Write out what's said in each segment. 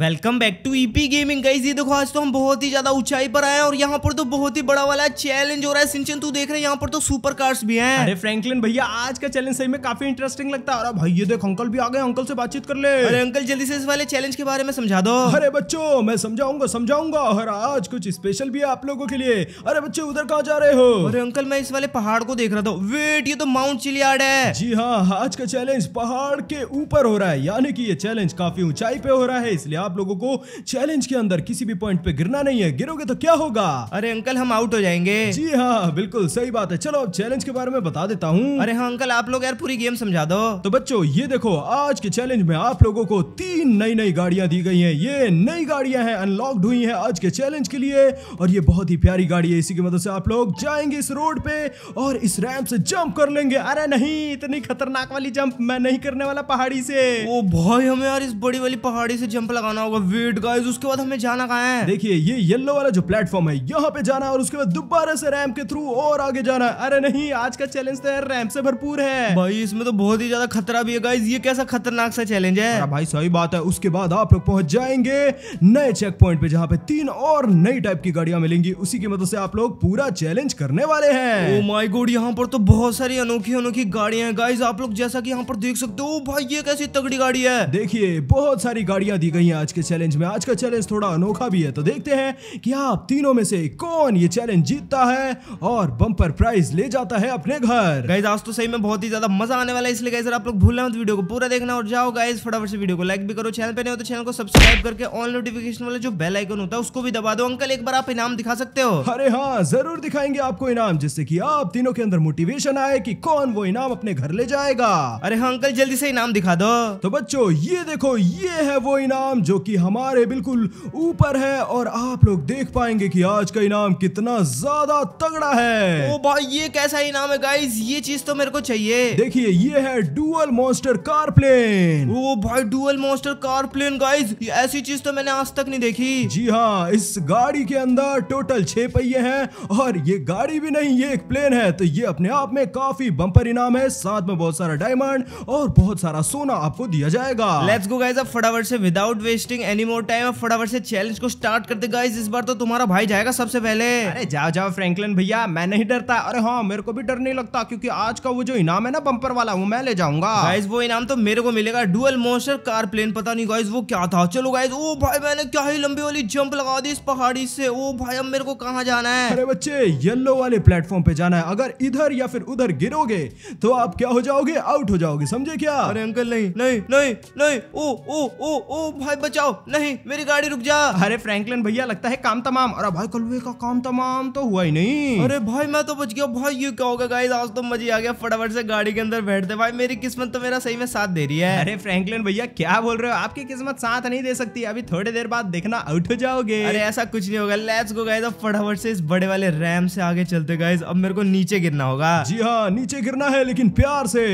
Welcome back to EP gaming guys ये देखो आज तो हम बहुत ही ज्यादा ऊंचाई पर आए और यहाँ पर तो बहुत ही बड़ा वाला चैलेंज हो रहा है सिंचन तू देख रहे हैं यहाँ पर तो सुपर कार्स भी हैं अरे फ्रैंकलिन भैया आज का चैलेंज सही में काफी इंटरेस्टिंग लगता है भाई ये देख अंकल भी आ गए अंकल से बातचीत कर ले अरे अंकल जल्दी से इस वाले चैलेंज के बारे में समझा दो अरे बच्चो मैं समझाऊंगा समझाऊंगा और आज कुछ स्पेशल भी है आप लोगों के लिए अरे बच्चे उधर कहा जा रहे हो अरे अंकल मैं इस वाले पहाड़ को देख रहा था वेट ये तो माउंट चिलियाड है जी हाँ आज का चैलेंज पहाड़ के ऊपर हो रहा है यानी की ये चैलेंज काफी ऊंचाई पे हो रहा है इसलिए आप लोगों को चैलेंज के अंदर किसी भी पॉइंट पे गिरना नहीं है गिरोगे तो क्या होगा अरे अंकल हम आउट हो जाएंगे जी हाँ बिल्कुल सही बात है चलो चैलेंज के बारे में बता देता हूँ अरे हाँ अंकल आप लोग यार पूरी गेम समझा दो तो बच्चों ये देखो आज के चैलेंज में आप लोगों को तीन नई नई गाड़ियां दी गई हैं ये नई गाड़ियां हैं अनलॉक्ड हुई हैं आज के चैलेंज के लिए और ये बहुत ही प्यारी गाड़ी है इसी की मदद से आप लोग जाएंगे इस रोड पे और इस रैम्प से जंप कर लेंगे अरे नहीं इतनी खतरनाक वाली जंप मैं नहीं करने वाला पहाड़ी से ओ भाई हमें यार इस बड़ी वाली पहाड़ी से जंप लगाना जाना होगा वेट गाइस उसके बाद हमें जाना कहा है देखिए ये येलो वाला जो प्लेटफॉर्म है यहाँ पे जाना और उसके बाद दोबारा से रैम के थ्रू और आगे जाना अरे नहीं आज का चैलेंज तो यार रैम से भरपूर है भाई इसमें तो बहुत ही ज्यादा खतरा भी है गाइज ये कैसा खतरनाक सा चैलेंज है भाई सही बात है उसके बाद आप लोग पहुंच जाएंगे नए चेक पॉइंट पे जहाँ पे तीन और नई टाइप की गाड़ियां मिलेंगी उसी की मदद से आप लोग पूरा चैलेंज करने वाले हैं ओ माय गॉड यहाँ पर तो बहुत सारी अनोखी अनोखी गाड़िया है गाइज आप लोग जैसा कि यहाँ पर देख सकते हो भाई ये कैसी तगड़ी गाड़ी है देखिए बहुत सारी गाड़ियां दी गई हैं आज के चैलेंज में आज का चैलेंज थोड़ा अनोखा भी है तो देखते हैं कि आप तीनों में से कौन ये चैलेंज जीतता है और बम्पर प्राइज ले जाता है अपने घर गाइज आज तो सही में बहुत ही ज्यादा मजा आने वाला है इसलिए गाइजर आप लोग भूल रहे वीडियो तो को पूरा देखना और जाओ गाइज फटाफट से वीडियो को लाइक भी करो चैनल पर नहीं हो तो चैनल को सब्सक्राइब करके ऑल नोटिफिकेशन वाले जो बेल आइकन होता है उसको भी दबा दो अंकल एक बार आप इनाम दिखा सकते हो अरे हाँ जरूर दिखाएंगे आपको इनाम जिससे की आप तीनों के अंदर मोटिवेशन आए की कौन वो इनाम अपने घर ले जाएगा अरे हाँ अंकल जल्दी से इनाम दिखा दो तो बच्चों ये देखो ये है वो इनाम जो जो कि हमारे बिल्कुल ऊपर है और आप लोग देख पाएंगे कि आज का इनाम कितना ज्यादा तगड़ा है ओ भाई ये कैसा इनाम है गाइज ये चीज तो मेरे को चाहिए देखिए ये है डुअल मोस्टर कार प्लेन ओ भाई dual monster car plane guys ऐसी चीज तो मैंने आज तक नहीं देखी जी हाँ इस गाड़ी के अंदर टोटल छह पहिए हैं और ये गाड़ी भी नहीं ये एक प्लेन है तो ये अपने आप में काफी बम्पर इनाम है साथ में बहुत सारा डायमंड और बहुत सारा सोना आपको दिया जाएगा लेट्स गो गाइस अब फटाफट से without waste wasting any more time फटाफट से चैलेंज को स्टार्ट करते गाइस इस बार तो तुम्हारा भाई जाएगा सबसे पहले अरे जाओ जाओ फ्रैंकलिन भैया मैं नहीं डरता अरे हाँ मेरे को भी डर नहीं लगता क्योंकि आज का वो जो इनाम है ना बंपर वाला वो मैं ले जाऊंगा गाइस वो इनाम तो मेरे को मिलेगा डुअल मोस्टर कार प्लेन पता नहीं गाइज वो क्या था चलो गाइज ओ भाई मैंने क्या ही लंबी वाली जंप लगा दी इस पहाड़ी से ओ भाई अब मेरे को कहाँ जाना है अरे बच्चे येलो वाले प्लेटफॉर्म पे जाना है अगर इधर या फिर उधर गिरोगे तो आप क्या हो जाओगे आउट हो जाओगे समझे क्या अरे अंकल नहीं नहीं नहीं नहीं ओ ओ ओ ओ भाई बचाओ नहीं मेरी गाड़ी रुक जा अरे फ्रैंकलिन भैया लगता है काम तमाम अरे भाई कलवे का काम तमाम तो हुआ ही नहीं अरे भाई मैं तो बच गया भाई ये क्या होगा गाइस आज तो मजे आ गया फटाफट से गाड़ी के अंदर बैठते भाई मेरी किस्मत तो मेरा सही में साथ दे रही है अरे फ्रैंकलिन भैया क्या बोल रहे हो आपकी किस्मत साथ नहीं दे सकती अभी थोड़ी देर बाद देखना आउट हो जाओगे अरे ऐसा कुछ नहीं होगा लेट्स गो गाइस अब फटाफट से इस बड़े वाले रैम से आगे चलते गाइस अब मेरे को नीचे गिरना होगा जी हाँ नीचे गिरना है लेकिन प्यार से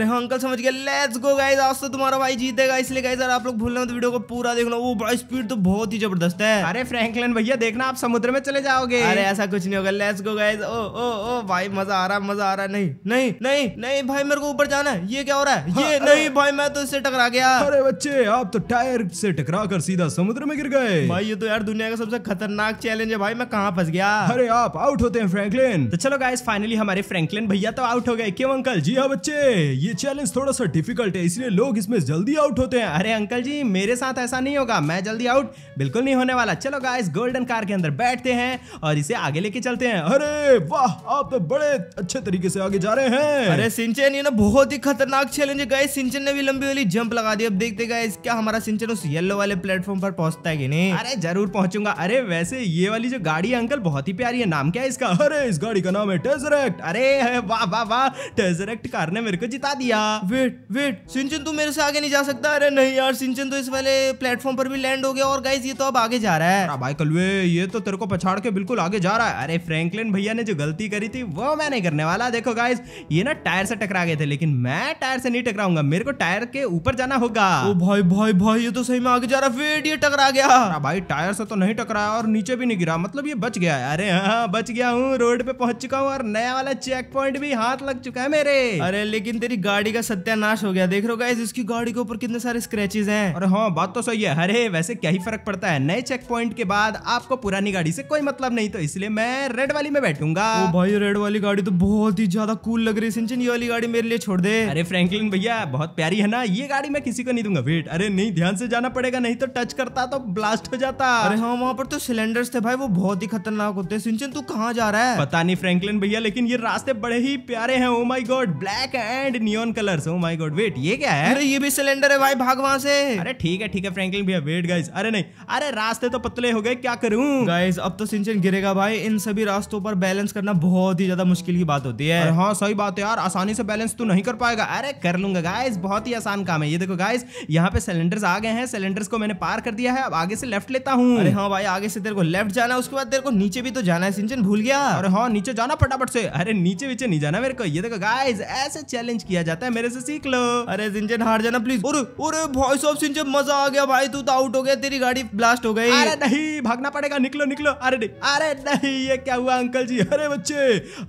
अरे हाँ अंकल समझ गया लेट्स गो गाइस आज तो तुम्हारा भाई जीतेगा इसलिए गाइस आप लोग भूलना तो वीडियो को पूरा पूरा देख लो वो भाई स्पीड तो बहुत ही जबरदस्त है अरे फ्रैंकलिन भैया देखना आप समुद्र में चले जाओगे अरे ऐसा कुछ नहीं होगा लेट्स गो गाइस ओ ओ ओ भाई मजा आ रहा मजा आ रहा नहीं नहीं नहीं नहीं भाई मेरे को ऊपर जाना है ये क्या हो रहा है ये हाँ, नहीं भाई मैं तो इससे टकरा गया अरे बच्चे आप तो टायर से टकरा कर सीधा समुद्र में गिर गए भाई ये तो यार दुनिया का सबसे खतरनाक चैलेंज है भाई मैं कहाँ फंस गया अरे आप आउट होते हैं फ्रैंकलिन तो चलो गाइस फाइनली हमारे फ्रैंकलिन भैया तो आउट हो गए क्यों अंकल जी हाँ बच्चे ये चैलेंज थोड़ा सा डिफिकल्ट है इसलिए लोग इसमें जल्दी आउट होते हैं अरे अंकल जी मेरे साथ ऐसा ऐसा नहीं होगा मैं जल्दी आउट बिल्कुल नहीं होने वाला चलो गाइस गोल्डन कार के अंदर बैठते हैं और इसे आगे लेके चलते हैं अरे वाह आप तो बड़े अच्छे तरीके से आगे जा रहे हैं अरे सिंचन ये ना बहुत ही खतरनाक चैलेंज है गाइस सिंचन ने भी लंबी वाली जंप लगा दी अब देखते गाइस क्या हमारा सिंचन उस येलो वाले प्लेटफॉर्म पर पहुंचता है कि नहीं अरे जरूर पहुंचूंगा अरे वैसे ये वाली जो गाड़ी है अंकल बहुत ही प्यारी है नाम क्या है इसका अरे इस गाड़ी का नाम है टेजरेक्ट अरे वाह वाह वाह टेजरेक्ट कार ने मेरे को जिता दिया वेट वेट सिंचन तू मेरे से आगे नहीं जा सकता अरे नहीं यार सिंचन तो इस वाले प्लेटफॉर्म पर भी लैंड हो गया और गाइज ये तो अब आगे जा रहा है भाई कलवे ये तो तेरे को पछाड़ के बिल्कुल आगे जा रहा है अरे फ्रेंकलिन भैया ने जो गलती करी थी वो मैं नहीं करने वाला देखो गाइज ये ना टायर से टकरा गए थे लेकिन मैं टायर से नहीं टकराऊंगा मेरे को टायर के ऊपर जाना होगा ओ भाई भाई भाई ये तो सही में आगे जा रहा फिर ये टकरा गया भाई टायर से तो नहीं टकराया और नीचे भी नहीं गिरा मतलब ये बच गया अरे हाँ बच गया हूँ रोड पे पहुंच चुका हूँ और नया वाला चेक पॉइंट भी हाथ लग चुका है मेरे अरे लेकिन तेरी गाड़ी का सत्यानाश हो गया देख रहे हो गाइज इसकी गाड़ी के ऊपर कितने सारे स्क्रेचेज है अरे हाँ बात तो सौ ये अरे वैसे क्या ही फर्क पड़ता है नए चेक पॉइंट के बाद आपको पुरानी गाड़ी से कोई मतलब नहीं तो इसलिए मैं रेड वाली में बैठूंगा ओ भाई रेड वाली गाड़ी तो बहुत ही ज्यादा कूल लग रही है ये वाली गाड़ी मेरे लिए छोड़ दे अरे फ्रैंकलिन भैया बहुत प्यारी है ना ये गाड़ी मैं किसी को नहीं दूंगा वेट अरे नहीं ध्यान से जाना पड़ेगा नहीं तो टच करता तो ब्लास्ट हो जाता अरे हाँ वहाँ पर तो सिलेंडर थे भाई वो बहुत ही खतरनाक होते सिंचन तू कहाँ जा रहा है पता नहीं फ्रेंकलिन भैया लेकिन ये रास्ते बड़े ही प्यारे है oh my god black and neon colour oh my god wait ये क्या है अरे ये भी सिलेंडर है भाई भाग से अरे ठीक है ठीक है फ्रैंकलिन भी वेट गाइज अरे नहीं अरे रास्ते तो पतले हो गए क्या करूं गाइज अब तो सिंचन गिरेगा भाई इन सभी रास्तों पर बैलेंस करना बहुत ही ज्यादा मुश्किल की बात होती है हाँ सही बात है यार आसानी से बैलेंस तू तो नहीं कर पाएगा अरे कर लूंगा गाइज बहुत ही आसान काम है ये देखो गाइज यहाँ पे सिलेंडर्स आ गए हैं सिलेंडर्स को मैंने पार कर दिया है अब आगे से लेफ्ट लेता हूँ अरे हाँ भाई आगे से तेरे को लेफ्ट जाना है उसके बाद तेरे को नीचे भी तो जाना है सिंचन भूल गया अरे हाँ नीचे जाना फटाफट से अरे नीचे वीचे नहीं जाना मेरे को ये देखो गाइज ऐसे चैलेंज किया जाता है मेरे से सीख लो अरे सिंचन हार जाना प्लीज और भाई साहब सिंचन मजा आ गया मतलब भाई तू तो आउट हो गया तेरी गाड़ी ब्लास्ट हो गई अरे नहीं भागना पड़ेगा निकलो निकलो अरे अरे नहीं ये क्या हुआ अंकल जी अरे बच्चे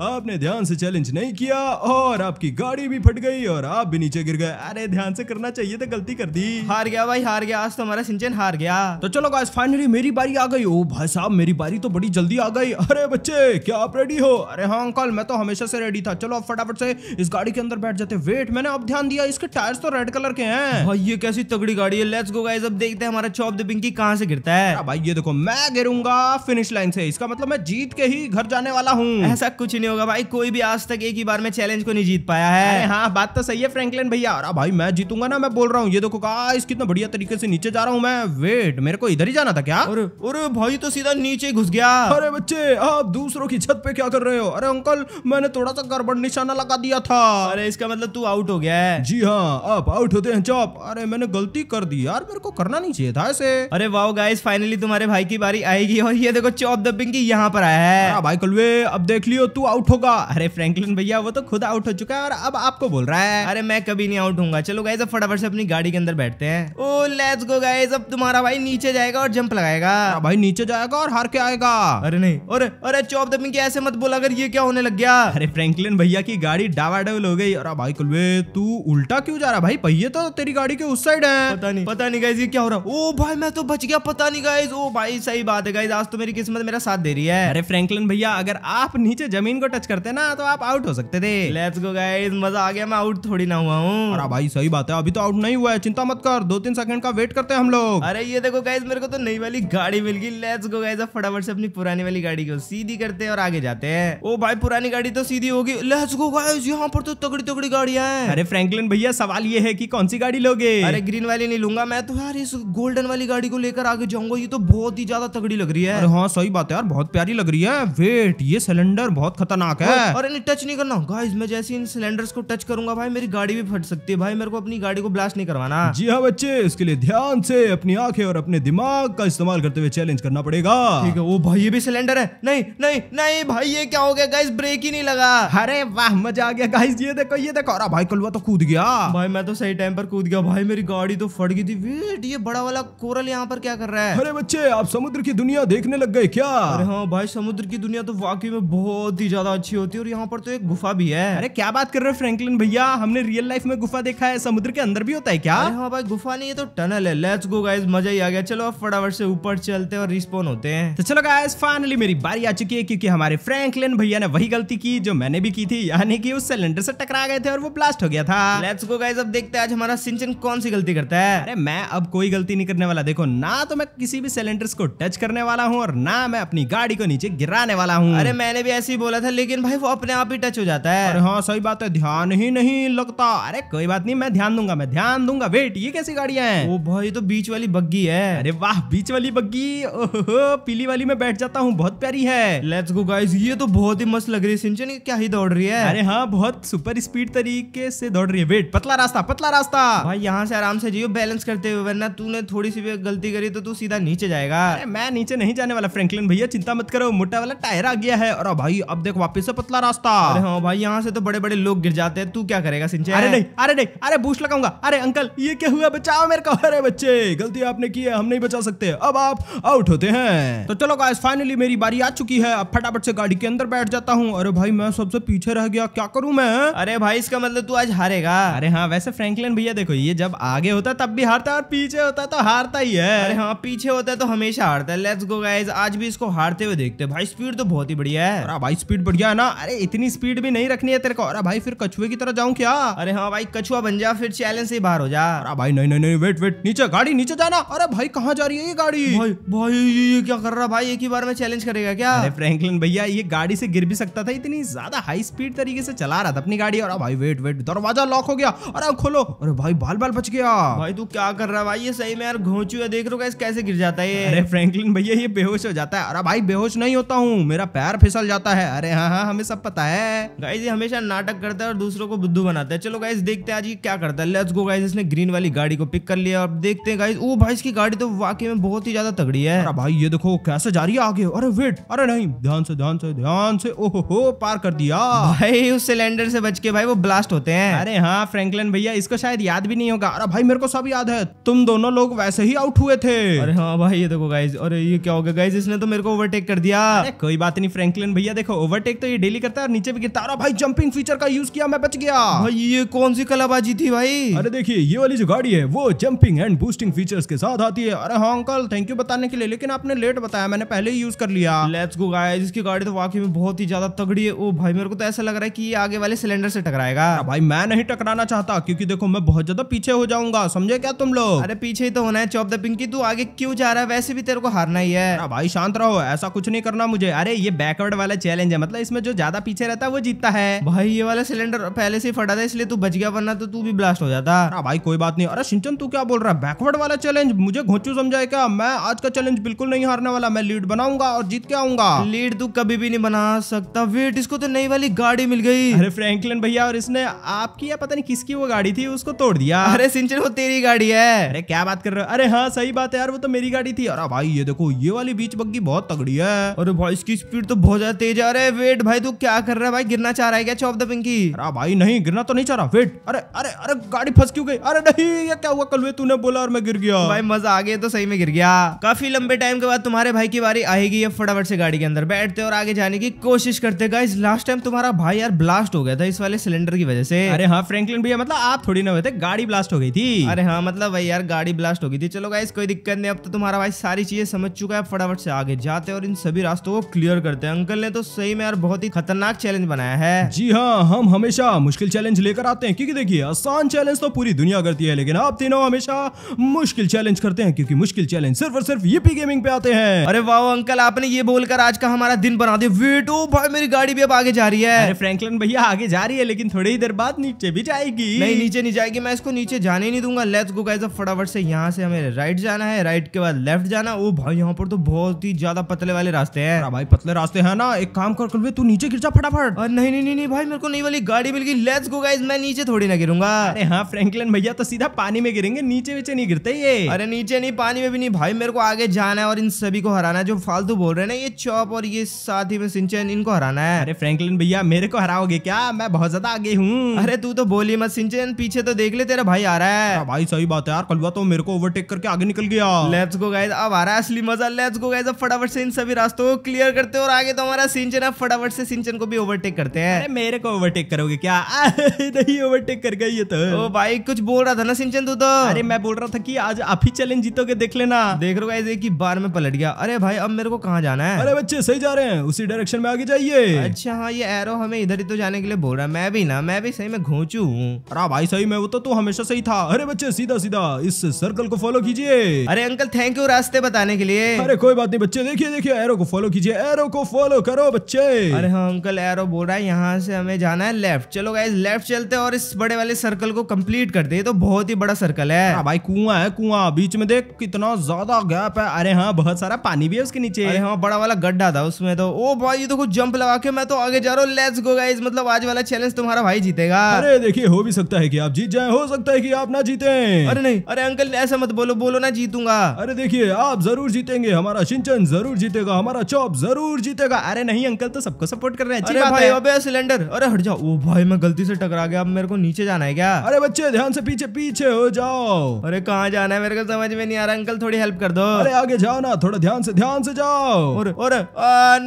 आपने ध्यान से चैलेंज नहीं किया और आपकी गाड़ी भी फट गई और आप भी नीचे गिर गए अरे ध्यान से करना चाहिए था तो गलती कर दी हार गया भाई हार गया आज तो हमारा सिंचन हार गया तो चलो गाइस फाइनली मेरी बारी आ गई ओ भाई साहब मेरी बारी तो बड़ी जल्दी आ गई अरे बच्चे क्या आप रेडी हो अरे हाँ अंकल मैं तो हमेशा से रेडी था चलो आप फटाफट से इस गाड़ी के अंदर बैठ जाते वेट मैंने अब ध्यान दिया इसके टायर्स तो रेड कलर के हैं भाई ये कैसी तगड़ी गाड़ी है लेट्स गो गाइस अब देखते हैं हमारा चौप द पिंकी कहां से गिरता है हाँ भाई ये देखो मैं गिरूंगा फिनिश लाइन से इसका मतलब मैं जीत के ही घर जाने वाला हूँ ऐसा कुछ नहीं होगा भाई कोई भी आज तक एक ही बार में चैलेंज को नहीं जीत पाया है हाँ बात तो सही है फ्रेंकलिन भैया अरे भाई मैं जीतूंगा ना मैं बोल रहा हूँ ये देखो गाइस कितना बढ़िया तरीके से नीचे जा रहा हूँ मैं वेट मेरे को इधर ही जाना था क्या और अरे भाई तो सीधा नीचे घुस गया अरे बच्चे आप दूसरों की छत पे क्या कर रहे हो अरे अंकल मैंने थोड़ा सा गड़बड़ निशाना लगा दिया था अरे इसका मतलब तू आउट हो गया है जी हाँ आप आउट होते हैं चौप अरे मैंने गलती कर दी यार मेरे को करना नहीं चाहिए था ऐसे अरे वाओ गाइस फाइनली तुम्हारे भाई की बारी आएगी और ये देखो चौप दबिंग की यहाँ पर आया है हाँ भाई कलवे अब देख लियो तू आउट होगा अरे फ्रैंकलिन भैया वो तो खुद आउट हो चुका है और अब आपको बोल रहा है अरे मैं कभी नहीं आउट हूँ चलो गाइज अब फटाफट से अपनी गाड़ी के अंदर बैठते हैं ओ लेट्स गो गाइज अब तुम्हारा भाई नीचे जाएगा और जंप लगाएगा हाँ भाई नीचे जाएगा और हार के आएगा अरे नहीं और अरे चौप दबिंग की ऐसे मत बोला अगर ये क्या होने लग गया अरे फ्रैंकलिन भैया की गाड़ी डावा डबल हो गई और भाई कलवे तू उल्टा क्यों जा रहा भाई पहिए तो तेरी गाड़ी के उस साइड है पता नहीं पता नहीं गाइज ये क्या हो रहा है ओ भाई मैं तो बच गया पता नहीं गाइज ओ भाई सही बात है गाइज आज तो मेरी किस्मत मेरा साथ दे रही है अरे फ्रैंकलिन भैया अगर आप नीचे जमीन को टच करते ना तो आप आउट हो सकते थे लेट्स गो गाइज मजा आ गया मैं आउट थोड़ी ना हुआ हूँ अरे भाई सही बात है अभी तो आउट नहीं हुआ है चिंता मत कर दो तीन सेकंड का वेट करते हैं हम लोग अरे ये देखो गाइज मेरे को तो नई वाली गाड़ी मिल गई लेट्स गो गाइज अब फटाफट से अपनी पुरानी वाली गाड़ी को सीधी करते हैं और आगे जाते हैं ओ भाई पुरानी गाड़ी तो सीधी होगी लेट्स गो गाइज यहाँ पर तो तगड़ी तगड़ी गाड़ियां हैं अरे फ्रैंकलिन भैया सवाल ये है कि कौन सी गाड़ी लोगे अरे ग्रीन वाली नहीं लूंगा मैं तो यार इस गोल्डन वाली गाड़ी को लेकर आगे जाऊंगा ये तो बहुत ही ज्यादा तगड़ी लग रही है हाँ सही बात है यार बहुत प्यारी लग रही है वेट ये सिलेंडर बहुत खतरनाक है और इन्हें टच नहीं करना गाइस मैं जैसे इन सिलेंडर्स को टच करूंगा भाई मेरी गाड़ी भी फट सकती है भाई मेरे को अपनी गाड़ी को ब्लास्ट नहीं करवाना जी हाँ बच्चे इसके लिए ध्यान से अपनी आंखें और अपने दिमाग का इस्तेमाल करते हुए चैलेंज करना पड़ेगा ठीक है वो भाई ये भी सिलेंडर है नहीं नहीं नहीं भाई ये क्या हो गया गाइस ब्रेक ही नहीं लगा अरे वाह मजा आ गया गाइस ये देखो ये देखो अरे भाई कलवा तो कूद गया भाई मैं तो सही टाइम पर कूद गया भाई मेरी गाड़ी तो फट गई थी वेट शिट ये बड़ा वाला कोरल यहाँ पर क्या कर रहा है अरे बच्चे आप समुद्र की दुनिया देखने लग गए क्या अरे हाँ भाई समुद्र की दुनिया तो वाकई में बहुत ही ज्यादा अच्छी होती है और यहाँ पर तो एक गुफा भी है अरे क्या बात कर रहे हो फ्रेंकलिन भैया हमने रियल लाइफ में गुफा देखा है समुद्र के अंदर भी होता है क्या हाँ भाई गुफा नहीं तो है तो टनल है लेट्स गो गाइज मजा ही आ गया चलो अब फटाफट से ऊपर चलते और रिस्पॉन होते हैं तो चलो गाइज फाइनली मेरी बारी आ चुकी है क्योंकि हमारे फ्रेंकलिन भैया ने वही गलती की जो मैंने भी की थी यानी कि उस सिलेंडर से टकरा गए थे और वो ब्लास्ट हो गया था लेट्स गो गाइज अब देखते हैं आज हमारा सिंचन कौन सी गलती करता है अरे मैं अब कोई गलती नहीं करने वाला देखो ना तो मैं किसी भी सिलेंडर को टच करने वाला हूँ और ना मैं अपनी गाड़ी को नीचे गिराने वाला हूँ अरे मैंने भी ऐसे ही बोला था लेकिन भाई वो अपने आप ही टच हो जाता है अरे हाँ सही बात है ध्यान ही नहीं लगता अरे कोई बात नहीं मैं ध्यान दूंगा मैं ध्यान दूंगा वेट ये कैसी गाड़ियां हैं वो भाई तो बीच वाली बग्गी है अरे वाह बीच वाली बग्गी ओहो पीली वाली में बैठ जाता हूँ बहुत प्यारी है लेट्स गो गाइस ये तो बहुत ही मस्त लग रही है सिंचन क्या ही दौड़ रही है अरे हाँ बहुत सुपर स्पीड तरीके से दौड़ रही है वेट पतला रास्ता पतला रास्ता भाई यहाँ से आराम से जियो बैलेंस करते हुए वरना तूने थोड़ी सी भी गलती करी तो तू सीधा नीचे जाएगा अरे मैं नीचे नहीं जाने वाला फ्रैंकलिन भैया चिंता मत करो मोटा वाला टायर आ गया है और भाई अब देख वापिस से पतला रास्ता अरे हाँ भाई यहाँ से तो बड़े बड़े लोग गिर जाते हैं तू क्या करेगा सिंचे अरे नहीं अरे नहीं अरे बूश लगाऊंगा अरे अंकल ये क्या हुआ बचाओ मेरे को अरे बच्चे गलती आपने की है हम नहीं बचा सकते अब आप आउट होते हैं तो चलो गाइस फाइनली मेरी बारी आ चुकी है अब फटाफट से गाड़ी के अंदर बैठ जाता हूँ अरे भाई मैं सबसे पीछे रह गया क्या करूँ मैं अरे भाई इसका मतलब तू आज हारेगा अरे हाँ वैसे फ्रैंकलिन भैया देखो ये जब आगे होता है तब भी हारता है और पीछे पीछे होता तो हारता ही है अरे हाँ पीछे होता है तो हमेशा हारता है लेट्स गो गाइज आज भी इसको हारते हुए देखते हैं भाई स्पीड तो बहुत ही बढ़िया है अरे हाँ, भाई स्पीड बढ़िया है ना अरे इतनी स्पीड भी नहीं रखनी है तेरे को अरे हाँ, भाई फिर कछुए की तरह जाऊँ क्या अरे हाँ भाई कछुआ बन जा फिर चैलेंज से बाहर हो जा अरे हाँ, भाई नहीं नहीं नहीं वेट वेट नीचे गाड़ी नीचे जाना अरे भाई कहाँ जा रही है ये गाड़ी भाई ये क्या कर रहा भाई एक ही बार में चैलेंज करेगा क्या फ्रेंकलिन भैया ये गाड़ी से गिर भी सकता था इतनी ज्यादा हाई स्पीड तरीके से चला रहा था अपनी गाड़ी और भाई वेट वेट दरवाजा लॉक हो गया अरे खोलो अरे भाई बाल बाल बच गया भाई तू क्या कर रहा है भाई ये सही में यार घोचू है देख रहे हो कैसे गिर जाता है अरे फ्रैंकलिन भैया ये बेहोश हो जाता है अरे भाई बेहोश नहीं होता हूँ मेरा पैर फिसल जाता है अरे हाँ हाँ हमें सब पता है गाइज ये हमेशा नाटक करता है और दूसरों को बुद्धू बनाता है चलो गाइज देखते हैं आज ये क्या करता है लेट्स गो गाइज इसने ग्रीन वाली गाड़ी को पिक कर लिया और देखते हैं गाइज ओ भाई इसकी गाड़ी तो वाकई में बहुत ही ज्यादा तगड़ी है अरे भाई ये देखो कैसे जा रही है आगे अरे वेट अरे नहीं ध्यान से ध्यान से ध्यान से ओहो हो पार कर दिया भाई उस सिलेंडर से बच के भाई वो ब्लास्ट होते हैं अरे हाँ फ्रैंकलिन भैया इसको शायद याद भी नहीं होगा अरे भाई मेरे को सब याद है तुम दोनों लोग वैसे ही आउट हुए थे अरे हाँ भाई ये देखो गाइज और ये क्या हो गया गाइज इसने तो मेरे को ओवरटेक कर दिया कोई बात नहीं फ्रेंकलिन भैया देखो ओवरटेक तो ये डेली करता है और नीचे भी गिरता है भाई जंपिंग फीचर का यूज किया मैं बच गया भाई ये कौन सी कलाबाजी थी भाई अरे देखिए ये वाली जो गाड़ी है वो जंपिंग एंड बूस्टिंग फीचर्स के साथ आती है अरे हाँ अंकल थैंक यू बताने के लिए लेकिन आपने लेट बताया मैंने पहले ही यूज कर लिया लेट्स गो गाइस इसकी गाड़ी तो वाकई में बहुत ही ज्यादा तगड़ी है ओ भाई मेरे को तो ऐसा लग रहा है कि ये आगे वाले सिलेंडर से टकराएगा भाई मैं नहीं टकराना चाहता क्योंकि देखो मैं बहुत ज्यादा पीछे हो जाऊंगा समझे क्या तुम लोग अरे पीछे ही तो होना है चौप द पिंकी तू आगे क्यों जा रहा है वैसे भी तेरे को हारना ही है भाई शांत रहो ऐसा कुछ नहीं करना मुझे अरे ये बैकवर्ड वाला चैलेंज है मतलब इसमें जो ज्यादा पीछे रहता है वो जीतता है भाई ये वाला सिलेंडर पहले से फटा था इसलिए तू बच गया वरना तो तू भी ब्लास्ट हो जाता भाई कोई बात नहीं अरे सिंचन तू क्या बोल रहा है बैकवर्ड वाला चैलेंज मुझे घोचू समझाए क्या मैं आज का चैलेंज बिल्कुल नहीं हारने वाला मैं लीड बनाऊंगा और जीत के आऊंगा लीड तू कभी भी नहीं बना सकता वेट इसको तो नई वाली गाड़ी मिल गई अरे फ्रैंकलिन भैया और इसने आपकी या पता नहीं किसकी वो गाड़ी थी उसको तोड़ दिया अरे सिंचन वो तेरी गाड़ी है अरे क्या बात कर रहे हो अरे हाँ सही बात है यार वो तो मेरी गाड़ी थी अरे भाई ये देखो ये वाली बीच बग्गी बहुत तगड़ी है अरे भाई इसकी स्पीड तो बहुत ज्यादा तेज है अरे वेट भाई तू क्या कर रहा है भाई गिरना चाह रहा है क्या चौप द पिंकी अरे भाई नहीं गिरना तो नहीं चाह रहा वेट अरे अरे अरे गाड़ी फंस क्यों गई अरे नहीं ये क्या हुआ कल तूने बोला और मैं गिर गया भाई मजा आ गया तो सही में गिर गया काफी लंबे टाइम के बाद तुम्हारे भाई की बारी आएगी ये फटाफट से गाड़ी के अंदर बैठते और आगे जाने की कोशिश करते गाइस लास्ट टाइम तुम्हारा भाई यार ब्लास्ट हो गया था इस वाले सिलेंडर की वजह से अरे हाँ फ्रेंकलिन भैया मतलब आप थोड़ी ना हुए थे गाड़ी ब्लास्ट हो गई थी अरे हाँ मतलब भाई यार गाड़ी ब्लास्ट हो गई थी चलो गाइस कोई दिक्कत नहीं अब तो तुम्हारा भाई सारी चीजें समझ चुका है फटाफट से आगे जाते और इन सभी रास्तों को क्लियर करते हैं अंकल ने तो सही में यार बहुत ही खतरनाक चैलेंज बनाया है जी हाँ हम हमेशा मुश्किल चैलेंज लेकर आते हैं क्योंकि देखिए आसान चैलेंज तो पूरी दुनिया करती है लेकिन आप तीनों हमेशा मुश्किल चैलेंज करते हैं क्योंकि मुश्किल चैलेंज सिर्फ और सिर्फ यूपी e गेमिंग पे आते हैं अरे वाह अंकल आपने ये बोलकर आज का हमारा दिन बना दिया वेट ओ भाई मेरी गाड़ी भी अब आगे जा रही है अरे भैया आगे जा रही है लेकिन थोड़ी ही देर बाद नीचे भी जाएगी नहीं नीचे नहीं जाएगी मैं इसको नीचे जाने नहीं दूंगा लेट्स गो गाइस अब फटाफट फटाफट से यहाँ से हमें राइट जाना है राइट के बाद लेफ्ट जाना वो भाई यहाँ पर तो बहुत ही ज्यादा पतले वाले रास्ते हैं भाई पतले रास्ते हैं ना एक काम कर कल तू नीचे गिर जा फटाफट नहीं नहीं नहीं भाई मेरे को नहीं वाली गाड़ी मिल गई लेट्स गो गाइज मैं नीचे थोड़ी ना गिरूंगा अरे हाँ फ्रैंकलिन भैया तो सीधा पानी में गिरेंगे नीचे वीचे नहीं गिरते ये अरे नीचे नहीं पानी में भी नहीं भाई मेरे को आगे जाना है और इन सभी को हराना है जो फालतू बोल रहे ना ये चौप और ये साथ ही में सिंचन इनको हराना है अरे फ्रेंकलिन भैया मेरे को हराओगे क्या मैं बहुत ज्यादा आगे हूँ अरे तू तो बोली मत सिंचन पीछे तो देख ले तेरा भाई आ रहा है भाई सही बात है यार कल होगा तो मेरे को ओवरटेक करके आगे निकल गया लेट्स गो गाइस अब आ रहा है असली मजा लेट्स गो गाइस अब फटाफट से इन सभी रास्तों को क्लियर करते हैं और आगे तो हमारा सिंचन है फटाफट से सिंचन को भी ओवरटेक करते हैं अरे मेरे को ओवरटेक करोगे क्या नहीं ओवरटेक कर गई ये तो ओ भाई कुछ बोल रहा था ना सिंचन तू तो अरे मैं बोल रहा था की आज आप ही चैलेंज जीतोगे देख लेना देख रहे हो गाइज एक ही बार में पलट गया अरे भाई अब मेरे को कहाँ जाना है अरे बच्चे सही जा रहे हैं उसी डायरेक्शन में आगे जाइए अच्छा हाँ ये एरो हमें इधर ही तो जाने के लिए बोल रहा है मैं भी ना मैं भी सही में घोचू हूँ अरे भाई सही मैं वो तो तू हमेशा सही था अरे बच्चे सीधा सीधा इस इस सर्कल को फॉलो कीजिए अरे अंकल थैंक यू रास्ते बताने के लिए अरे कोई बात नहीं बच्चे देखिए देखिए एरो को फॉलो कीजिए एरो को फॉलो करो बच्चे अरे हाँ अंकल एरो बोल रहा है यहाँ से हमें जाना है लेफ्ट चलो गाइज लेफ्ट चलते और इस बड़े वाले सर्कल को कम्प्लीट करते ये तो बहुत ही बड़ा सर्कल है हाँ भाई कुआ है कुआ बीच में देख कितना ज्यादा गैप है अरे हाँ बहुत सारा पानी भी है उसके नीचे अरे हाँ बड़ा वाला गड्ढा था उसमें तो ओ भाई ये तो कुछ जंप लगा के मैं तो आगे जा रहा हूँ लेट्स गो गाइज मतलब आज वाला चैलेंज तुम्हारा भाई जीतेगा अरे देखिए हो भी सकता है कि आप जीत जाए हो सकता है कि आप ना जीते अरे नहीं अरे अंकल ऐसा मत बोलो बोलो ना जीतूंगा अरे देखिए आप जरूर जीतेंगे हमारा सिंचन जरूर जीतेगा हमारा चौप जरूर जीतेगा अरे नहीं अंकल तो सबको सपोर्ट कर रहे हैं अरे भाई अबे सिलेंडर अरे हट जाओ ओ भाई मैं गलती से टकरा गया अब मेरे को नीचे जाना है क्या अरे बच्चे ध्यान से पीछे पीछे हो जाओ अरे कहाँ जाना है मेरे को समझ में नहीं आ रहा अंकल थोड़ी हेल्प कर दो अरे आगे जाओ ना थोड़ा ध्यान से ध्यान से जाओ और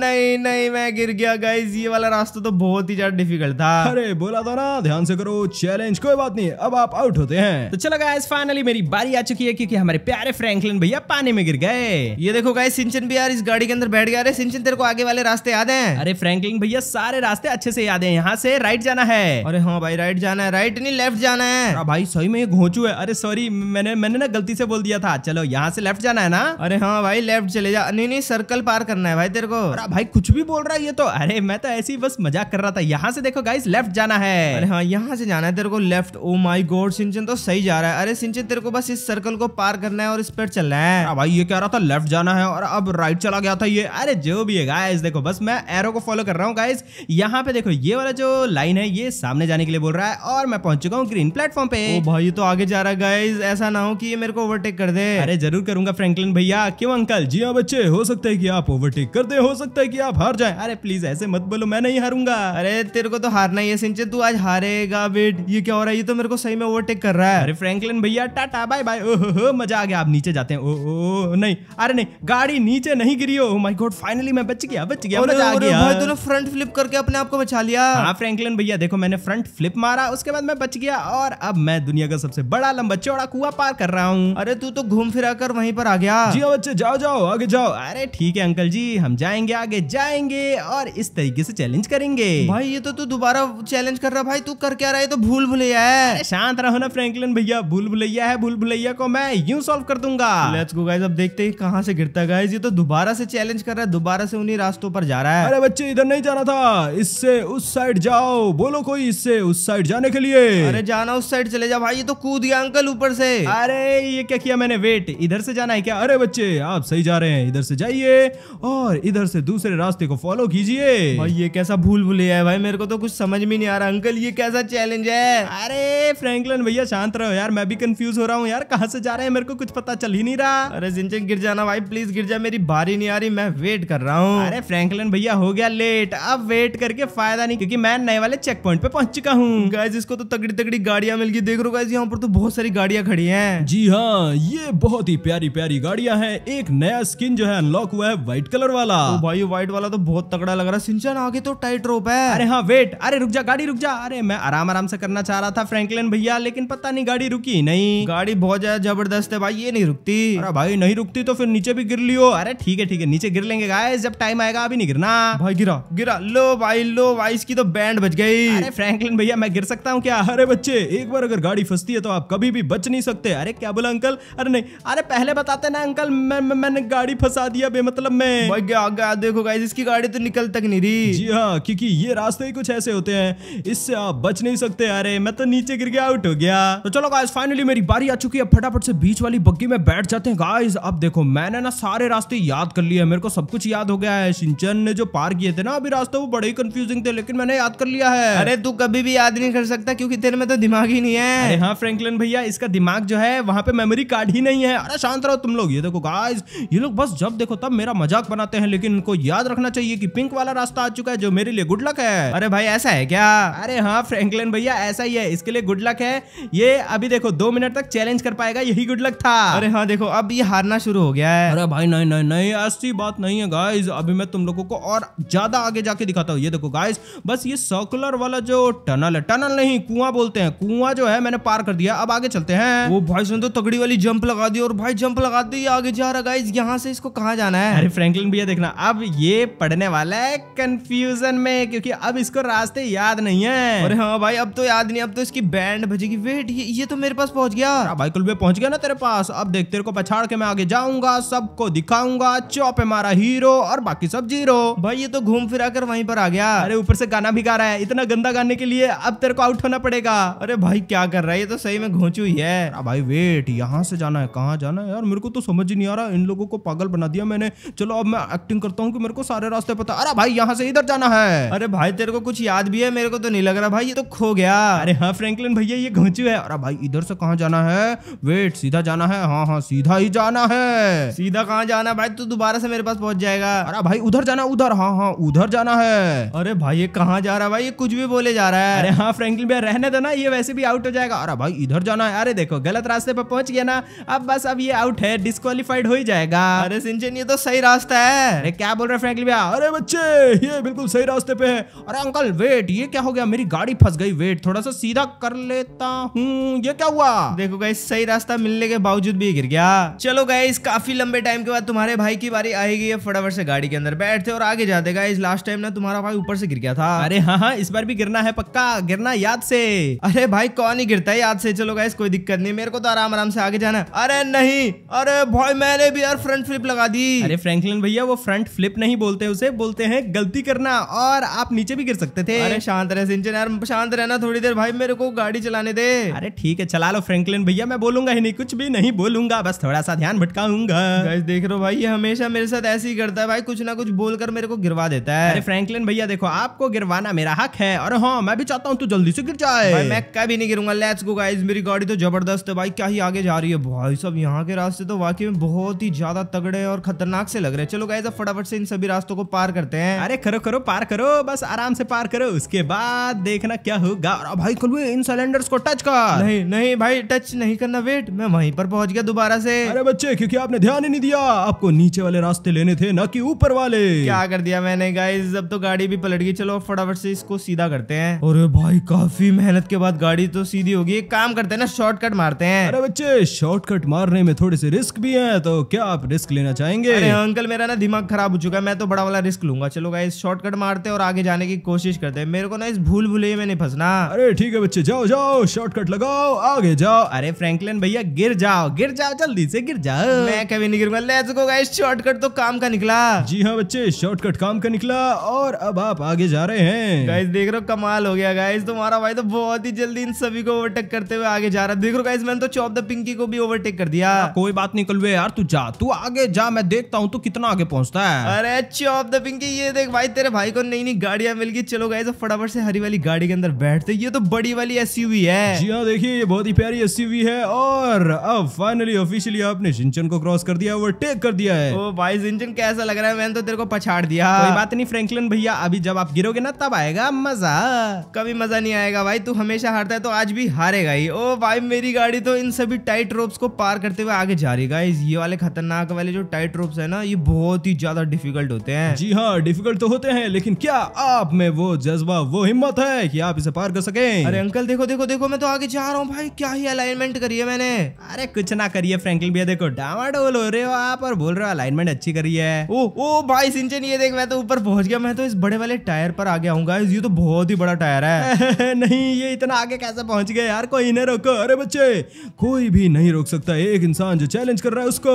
नहीं नहीं मैं गिर गया गाइज ये वाला रास्ता तो बहुत ही ज्यादा डिफिकल्ट था अरे बोला था तो ना ध्यान से करो चैलेंज कोई बात नहीं अब आप आउट होते हैं तो चलो गाइज फाइनली मेरी बारी आ चुकी है क्योंकि हमारे प्यारे फ्रैंकलिन भैया पानी में गिर गए ये देखो गाय सिंचन भी यार इस गाड़ी के अंदर बैठ गया अरे सिंचन तेरे को आगे वाले रास्ते याद है अरे फ्रैंकलिन भैया सारे रास्ते अच्छे से याद है यहाँ से राइट जाना है अरे हाँ भाई राइट जाना है राइट नहीं लेफ्ट जाना है हाँ भाई सही में घोचू है अरे सॉरी मैंने मैंने ना गलती से बोल दिया था चलो यहाँ से लेफ्ट जाना है ना अरे हाँ भाई लेफ्ट चले जा नहीं नहीं सर्कल पार करना है भाई तेरे को अरे भाई कुछ भी बोल रहा है ये तो अरे मैं तो ऐसे ही बस मजाक कर रहा था यहाँ से देखो गाइस लेफ्ट जाना है अरे हाँ यहाँ से जाना है तेरे को लेफ्ट ओ माई गोड सिंचन तो सही जा रहा है अरे सिंचन तेरे को बस बस इस सर्कल को पार करना है और इस पर चलना है आ हाँ भाई ये कह रहा था लेफ्ट जाना है और अब राइट चला गया था ये अरे जो भी है गाइस देखो बस मैं एरो को फॉलो कर रहा हूँ गाइस यहाँ पे देखो ये वाला जो लाइन है ये सामने जाने के लिए बोल रहा है और मैं पहुंच चुका हूँ ग्रीन प्लेटफॉर्म पे ओ भाई तो आगे जा रहा है गाइज ऐसा ना हो कि ये मेरे को ओवरटेक कर दे अरे जरूर करूंगा फ्रेंकलिन भैया क्यों अंकल जी हाँ बच्चे हो सकता है की आप ओवरटेक कर दे हो सकता है की आप हार जाए अरे प्लीज ऐसे मत बोलो मैं नहीं हारूंगा अरे तेरे को तो हारना ही है सिंचे तू आज हारेगा बेट ये क्या हो रहा है ये तो मेरे को सही में ओवरटेक कर रहा है अरे फ्रेंकलिन भैया टाटा बाय बाय ओहो मजा आ गया आप नीचे जाते हैं ओ नहीं अरे नहीं गाड़ी नीचे नहीं गिरी हो माय गॉड फाइनली मैं बच गया बच गया मजा आ गया भाई फ्रंट फ्लिप करके अपने आप को बचा लिया हां फ्रैंकलिन भैया देखो मैंने फ्रंट फ्लिप मारा उसके बाद मैं बच गया और अब मैं दुनिया का सबसे बड़ा लंबा चौड़ा कुआ पार कर रहा हूँ अरे तू तो घूम फिरा कर वहीं पर आ गया जी हाँ, बच्चे जाओ जाओ आगे जाओ अरे ठीक है अंकल जी हम जाएंगे आगे जाएंगे और इस तरीके से चैलेंज करेंगे भाई ये तो तू दोबारा चैलेंज कर रहा भाई तू कर क्या रहा है तो भूल भुलैया है शांत रहो ना फ्रैंकलिन भैया भूल भुलैया है भूल भुलैया को मैं यूं सॉल्व कर दूंगा लेट्स गो गाइस अब देखते हैं कहां से गिरता गाइस ये तो दोबारा से चैलेंज कर रहा है दोबारा से उन्हीं रास्तों पर जा रहा है अरे बच्चे इधर नहीं जाना था इससे उस साइड जाओ बोलो कोई इससे उस साइड जाने के लिए अरे जाना उस साइड चले जा भाई ये तो कूद गया अंकल ऊपर से अरे ये क्या किया मैंने वेट इधर से जाना है क्या अरे बच्चे आप सही जा रहे हैं इधर से जाइए और इधर से दूसरे रास्ते को फॉलो कीजिए भाई ये कैसा भूल भुलैया है भाई मेरे को तो कुछ समझ में नहीं आ रहा अंकल ये कैसा चैलेंज है अरे फ्रेंकलन भैया शांत रहो यार मैं भी कंफ्यूज हो रहा हूँ हूँ यार कहाँ से जा रहे हैं मेरे को कुछ पता चल ही नहीं रहा अरे जिनचन गिर जाना भाई प्लीज गिर जा मेरी बारी नहीं आ रही मैं वेट कर रहा हूँ अरे फ्रैंकलिन भैया हो गया लेट अब वेट करके फायदा नहीं क्योंकि मैं नए वाले चेक पॉइंट पे पहुंच चुका हूँ गाइज इसको तो तगड़ी तगड़ी गाड़िया मिल गई देख रो गाइज यहाँ पर तो बहुत सारी गाड़िया खड़ी है जी हाँ ये बहुत ही प्यारी प्यारी गाड़िया है एक नया स्किन जो है अनलॉक हुआ है व्हाइट कलर वाला भाई व्हाइट वाला तो बहुत तगड़ा लग रहा है सिंचन आगे तो टाइट रोप है अरे हाँ वेट अरे रुक जा गाड़ी रुक जा अरे मैं आराम आराम से करना चाह रहा था फ्रेंकलिन भैया लेकिन पता नहीं गाड़ी रुकी नहीं गाड़ी गाड़ी बहुत ज्यादा जबरदस्त है भाई ये नहीं रुकती अरे भाई नहीं रुकती तो फिर नीचे भी गिर लियो अरे ठीक है ठीक है नीचे गिर लेंगे गाय जब टाइम आएगा अभी नहीं गिरना भाई गिरा गिरा लो भाई लो भाई इसकी तो बैंड बच गई अरे फ्रैंकलिन भैया मैं गिर सकता हूँ क्या अरे बच्चे एक बार अगर गाड़ी फंसती है तो आप कभी भी बच नहीं सकते अरे क्या बोला अंकल अरे नहीं अरे पहले बताते ना अंकल मैंने गाड़ी फंसा दिया बेमतलब में देखो गाइस इसकी गाड़ी तो निकल तक नहीं रही जी हाँ क्योंकि ये रास्ते ही कुछ ऐसे होते हैं इससे आप बच नहीं सकते अरे मैं तो नीचे गिर गया आउट हो गया तो चलो गाइस फाइनली मेरी बारी आ चुकी है फटाफट से बीच वाली बग्गी में बैठ जाते हैं गाइस अब देखो मैंने ना सारे रास्ते याद कर लिए मेरे को सब कुछ याद हो गया है सिंचन ने जो पार किए थे ना अभी रास्ते वो बड़े ही कंफ्यूजिंग थे लेकिन मैंने याद कर लिया है अरे तू कभी भी याद नहीं कर सकता क्योंकि तेरे में तो दिमाग ही नहीं है हाँ फ्रेंकलिन भैया इसका दिमाग जो है वहाँ पे मेमोरी कार्ड ही नहीं है अरे शांत रहो तुम लोग ये देखो गाइज ये लोग बस जब देखो तब मेरा मजाक बनाते हैं लेकिन इनको याद रखना चाहिए की पिंक वाला रास्ता आ चुका है जो मेरे लिए गुड लक है अरे भाई ऐसा है क्या अरे हाँ फ्रेंकलिन भैया ऐसा ही है इसके लिए गुड लक है ये अभी देखो दो मिनट तक चैलेंज चैलेंज कर पाएगा यही गुड लक था अरे हाँ देखो अब ये हारना शुरू हो गया है अरे भाई नहीं नहीं नहीं ऐसी बात नहीं है गाइज अभी मैं तुम लोगों को और ज्यादा आगे जाके दिखाता हूँ ये देखो गाइज बस ये सर्कुलर वाला जो टनल है टनल नहीं कुआ बोलते हैं कुआ जो है मैंने पार कर दिया अब आगे चलते हैं वो भाई सुन तो तगड़ी वाली जंप लगा दी और भाई जंप लगा दी आगे जा रहा गाइज यहाँ से इसको कहा जाना है अरे फ्रेंकलिन भैया देखना अब ये पढ़ने वाला है कंफ्यूजन में क्योंकि अब इसको रास्ते याद नहीं है अरे हाँ भाई अब तो याद नहीं अब तो इसकी बैंड बजेगी वेट ये, ये तो मेरे पास पहुंच गया भाई कुलबे पहुंच गया ना तेरे पास अब देख तेरे को पछाड़ के मैं आगे जाऊंगा सबको दिखाऊंगा चौप है मारा हीरो और बाकी सब जीरो भाई ये तो घूम फिरा कर वहीं पर आ गया अरे ऊपर से गाना भी गा रहा है इतना गंदा गाने के लिए अब तेरे को आउट होना पड़ेगा अरे भाई क्या कर रहा है ये तो सही में घोंचू ही है भाई वेट यहाँ से जाना है कहाँ जाना है यार मेरे को तो समझ ही नहीं आ रहा इन लोगों को पागल बना दिया मैंने चलो अब मैं एक्टिंग करता हूँ की मेरे को सारे रास्ते पता अरे भाई यहाँ से इधर जाना है अरे भाई तेरे को कुछ याद भी है मेरे को तो नहीं लग रहा भाई ये तो खो गया अरे हाँ फ्रेंकलिन भैया ये घोंचू है अरे भाई इधर से कहाँ जाना है है वेट सीधा जाना है हाँ हाँ सीधा ही जाना है सीधा कहाँ जाना भाई तू दोबारा से मेरे पास पहुंच जाएगा अरे भाई उधर जाना उधर हाँ हाँ उधर जाना है अरे भाई ये कहाँ जा रहा है भाई ये कुछ भी बोले जा रहा है अरे हाँ फ्रेंकलिन भैया रहने दो ना ये वैसे भी आउट हो जाएगा अरे भाई इधर जाना है अरे देखो गलत रास्ते पर पहुंच गया ना अब बस अब ये आउट है डिस्कालीफाइड हो ही जाएगा अरे सिंचन ये तो सही रास्ता है अरे क्या बोल रहे फ्रेंकलिन भैया अरे बच्चे ये बिल्कुल सही रास्ते पे है अरे अंकल वेट ये क्या हो गया मेरी गाड़ी फंस गई वेट थोड़ा सा सीधा कर लेता हूँ ये क्या हुआ देखो गई सही रास्ता मिलने के बावजूद भी गिर गया चलो गाइज काफी लंबे टाइम के बाद तुम्हारे भाई की बारी आएगी फटाफट से गाड़ी के अंदर बैठते और आगे जाते गाइज लास्ट टाइम ना तुम्हारा भाई ऊपर से गिर गया था अरे हाँ हाँ इस बार भी गिरना है पक्का गिरना याद से अरे भाई कौन ही गिरता है याद से चलो गाइज कोई दिक्कत नहीं मेरे को तो आराम आराम से आगे जाना अरे नहीं अरे भाई मैंने भी यार फ्रंट फ्लिप लगा दी अरे फ्रैंकलिन भैया वो फ्रंट फ्लिप नहीं बोलते उसे बोलते हैं गलती करना और आप नीचे भी गिर सकते थे अरे शांत रहे सिंचन यार शांत रहना थोड़ी देर भाई मेरे को गाड़ी चलाने दे अरे ठीक है चला लो फ्रेंकलिन भैया मैं बोलूंगा ही नहीं कुछ भी नहीं बोलूंगा बस थोड़ा सा ध्यान भटकाऊंगा गाइस देख रहे हो भाई ये हमेशा मेरे साथ ऐसे ही करता है भाई कुछ ना कुछ बोलकर मेरे को गिरवा देता है अरे फ्रैंकलिन भैया देखो आपको गिरवाना मेरा हक है और हाँ मैं भी चाहता हूँ तू जल्दी से गिर जाए मैं कभी नहीं गिरूंगा लेट्स गो गाइस मेरी गाड़ी तो जबरदस्त है भाई क्या ही आगे जा रही है भाई सब यहाँ के रास्ते तो वाकई में बहुत ही ज्यादा तगड़े और खतरनाक से लग रहे हैं चलो गाइज अब फटाफट से इन सभी रास्तों को पार करते हैं अरे करो करो पार करो बस आराम से पार करो उसके बाद देखना क्या होगा भाई खुलवे इन सिलेंडर्स को टच कर नहीं नहीं भाई टच नहीं नहीं करना वेट मैं वहीं पर पहुंच गया दोबारा से अरे बच्चे क्योंकि आपने ध्यान ही नहीं दिया आपको नीचे वाले रास्ते लेने थे ना कि ऊपर वाले क्या कर दिया मैंने गाइस अब तो गाड़ी भी पलट गई चलो फटाफट से इसको सीधा करते हैं और भाई काफी मेहनत के बाद गाड़ी तो सीधी होगी एक काम करते हैं ना शॉर्टकट मारते हैं अरे बच्चे शॉर्टकट मारने में थोड़े से रिस्क भी है तो क्या आप रिस्क लेना चाहेंगे अंकल मेरा ना दिमाग खराब हो चुका है मैं तो बड़ा वाला रिस्क लूंगा चलो गाइस शॉर्टकट मारते और आगे जाने की कोशिश करते हैं मेरे को ना इस भूल भूले में नहीं फंसना अरे ठीक है बच्चे जाओ जाओ शॉर्टकट लगाओ आगे जाओ अरे फ्रैंकलिन भैया गिर जाओ गिर जाओ जल्दी से गिर जाओ मैं कभी नहीं गिरूंगा लेट्स गो गाइस शॉर्टकट तो काम का निकला जी हाँ बच्चे शॉर्टकट काम का निकला और अब आप आगे जा रहे हैं गाइस देख रहे हो कमाल हो गया गाइस तुम्हारा भाई तो बहुत ही जल्दी इन सभी को ओवरटेक करते हुए आगे जा रहा है देख रहे गाइस मैंने तो चौप द पिंकी को भी ओवरटेक कर दिया कोई बात नहीं कलवे यार तू जा तू आगे जा मैं देखता हूँ तू कितना आगे पहुँचता है अरे चौप द पिंकी ये देख भाई तेरे भाई को नई नई गाड़ियां मिल गई चलो गाइस फटाफट से हरी वाली गाड़ी के अंदर बैठते ये तो बड़ी वाली एस है जी हाँ देखिए ये बहुत ही प्यारी एस है है और अब फाइनली ऑफिशियली आपने सिंचन को क्रॉस कर दिया ओवरटेक कर दिया है ओ भाई सिंचन कैसा लग रहा है मैंने तो तेरे को पछाड़ दिया कोई बात नहीं फ्रैंकलिन भैया अभी जब आप गिरोगे ना तब आएगा मजा कभी मजा नहीं आएगा भाई तू हमेशा हारता है तो आज भी हारेगा ही ओ भाई मेरी गाड़ी तो इन सभी टाइट रोप्स को पार करते हुए आगे जा रही गाइज ये वाले खतरनाक वाले जो टाइट रोप्स है ना ये बहुत ही ज्यादा डिफिकल्ट होते हैं जी हाँ डिफिकल्ट तो होते हैं लेकिन क्या आप में वो जज्बा वो हिम्मत है की आप इसे पार कर सके अरे अंकल देखो देखो देखो मैं तो आगे जा रहा हूँ भाई क्या ही अलाइनमेंट करी है मैंने अरे कुछ ना करिए फ्रैंकलिन भैया देखो डावा डोल हो रहे हो आप और बोल रहे हो अलाइनमेंट अच्छी करी है ओ ओ भाई सिंचन ये देख मैं तो ऊपर पहुंच गया मैं तो इस बड़े वाले टायर पर आ गया हूँ ये तो बहुत ही बड़ा टायर है नहीं ये इतना आगे कैसे पहुंच गया यार कोई नहीं रोको अरे बच्चे कोई भी नहीं रोक सकता एक इंसान जो चैलेंज कर रहा है उसको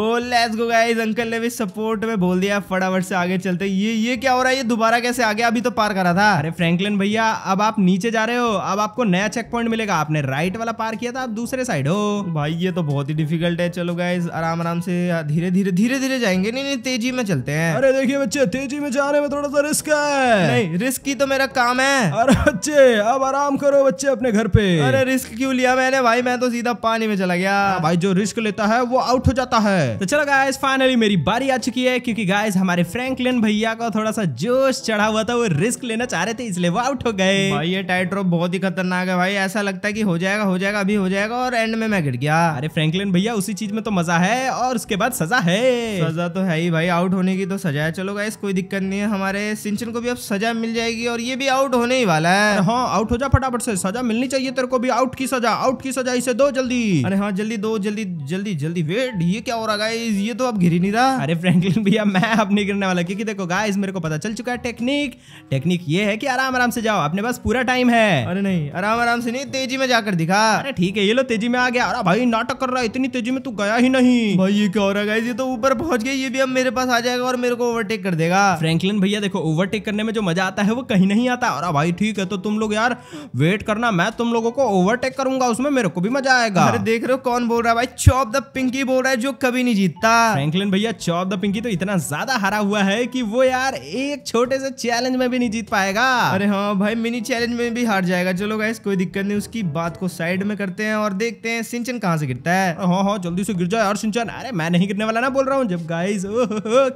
oh let's go guys uncle ने भी सपोर्ट में बोल दिया फटाफट से आगे चलते ये ये क्या हो रहा है ये दोबारा कैसे आगे अभी तो पार करा था अरे फ्रेंकलिन भैया अब आप नीचे जा रहे हो अब आपको नया चेक पॉइंट मिलेगा आपने राइट वाला पार किया था आप दूसरे साइड हो भाई ये तो बहुत ही डिफिकल्ट है चलो गाइज आराम आराम से धीरे धीरे धीरे धीरे जाएंगे नहीं नहीं तेजी में चलते हैं अरे देखिए बच्चे तेजी में जा रहे हैं थोड़ा सा रिस्क है नहीं रिस्क ही तो मेरा काम है अरे बच्चे अब आराम करो बच्चे अपने घर पे अरे रिस्क क्यों लिया मैंने भाई मैं तो सीधा पानी में चला गया हाँ, भाई जो रिस्क लेता है वो आउट हो जाता है तो चलो गाइज फाइनली मेरी बारी आ चुकी है क्यूँकी गाइज हमारे फ्रेंकलिन भैया का थोड़ा सा जोश चढ़ा हुआ था वो रिस्क लेना चाह रहे थे इसलिए वो आउट हो गए भाई ये टाइट्रोप बहुत ही खतरनाक है भाई ऐसा लगता है की हो जाएगा हो जाएगा अभी हो जाएगा जाएगा और एंड में मैं गिर गया अरे फ्रैंकलिन भैया उसी चीज में तो मजा है और उसके बाद सजा है सजा तो है ही भाई आउट होने की तो सजा है चलो गाइस कोई दिक्कत नहीं है हमारे सिंचन को भी अब सजा मिल जाएगी और ये भी आउट होने ही वाला है हाँ आउट हो जा फटाफट से सजा मिलनी चाहिए तेरे को भी आउट की सजा आउट की सजा इसे दो जल्दी अरे हाँ जल्दी दो जल्दी जल्दी जल्दी वेट ये क्या हो रहा गाइज ये तो अब घिरी नहीं रहा अरे फ्रेंकलिन भैया मैं अब नहीं गिरने वाला क्योंकि देखो गाइज मेरे को पता चल चुका है टेक्निक टेक्निक ये है कि आराम आराम से जाओ अपने पास पूरा टाइम है अरे नहीं आराम आराम से नहीं तेजी में जाकर दिखा अरे ठीक है ये लो तेजी में आ गया अरे भाई नाटक कर रहा है इतनी तेजी में तू तो गया ही नहीं भाई ये क्या हो रहा है ये तो ऊपर पहुंच गया ये भी अब मेरे पास आ जाएगा और मेरे को ओवरटेक कर देगा फ्रेंकलिन भैया देखो ओवरटेक करने में जो मजा आता है वो कहीं नहीं आता अरे भाई ठीक है तो तुम लोग यार वेट करना मैं तुम लोगों को ओवरटेक करूंगा उसमें मेरे को भी मजा आएगा अरे देख रहे हो कौन बोल रहा है भाई चौप द पिंकी बोल रहा है जो कभी नहीं जीतता फ्रेंकलिन भैया चौप द पिंकी तो इतना ज्यादा हरा हुआ है की वो यार एक छोटे से चैलेंज में भी नहीं जीत पाएगा अरे हाँ भाई मिनी चैलेंज में भी हार जाएगा चलो गाइस कोई दिक्कत नहीं उसकी बात को साइड में करते हैं और देखते हैं सिंचन कहाँ से गिरता है हाँ हाँ जल्दी से गिर जाए यार सिंचन अरे मैं नहीं गिरने वाला ना बोल रहा हूँ जब गाइज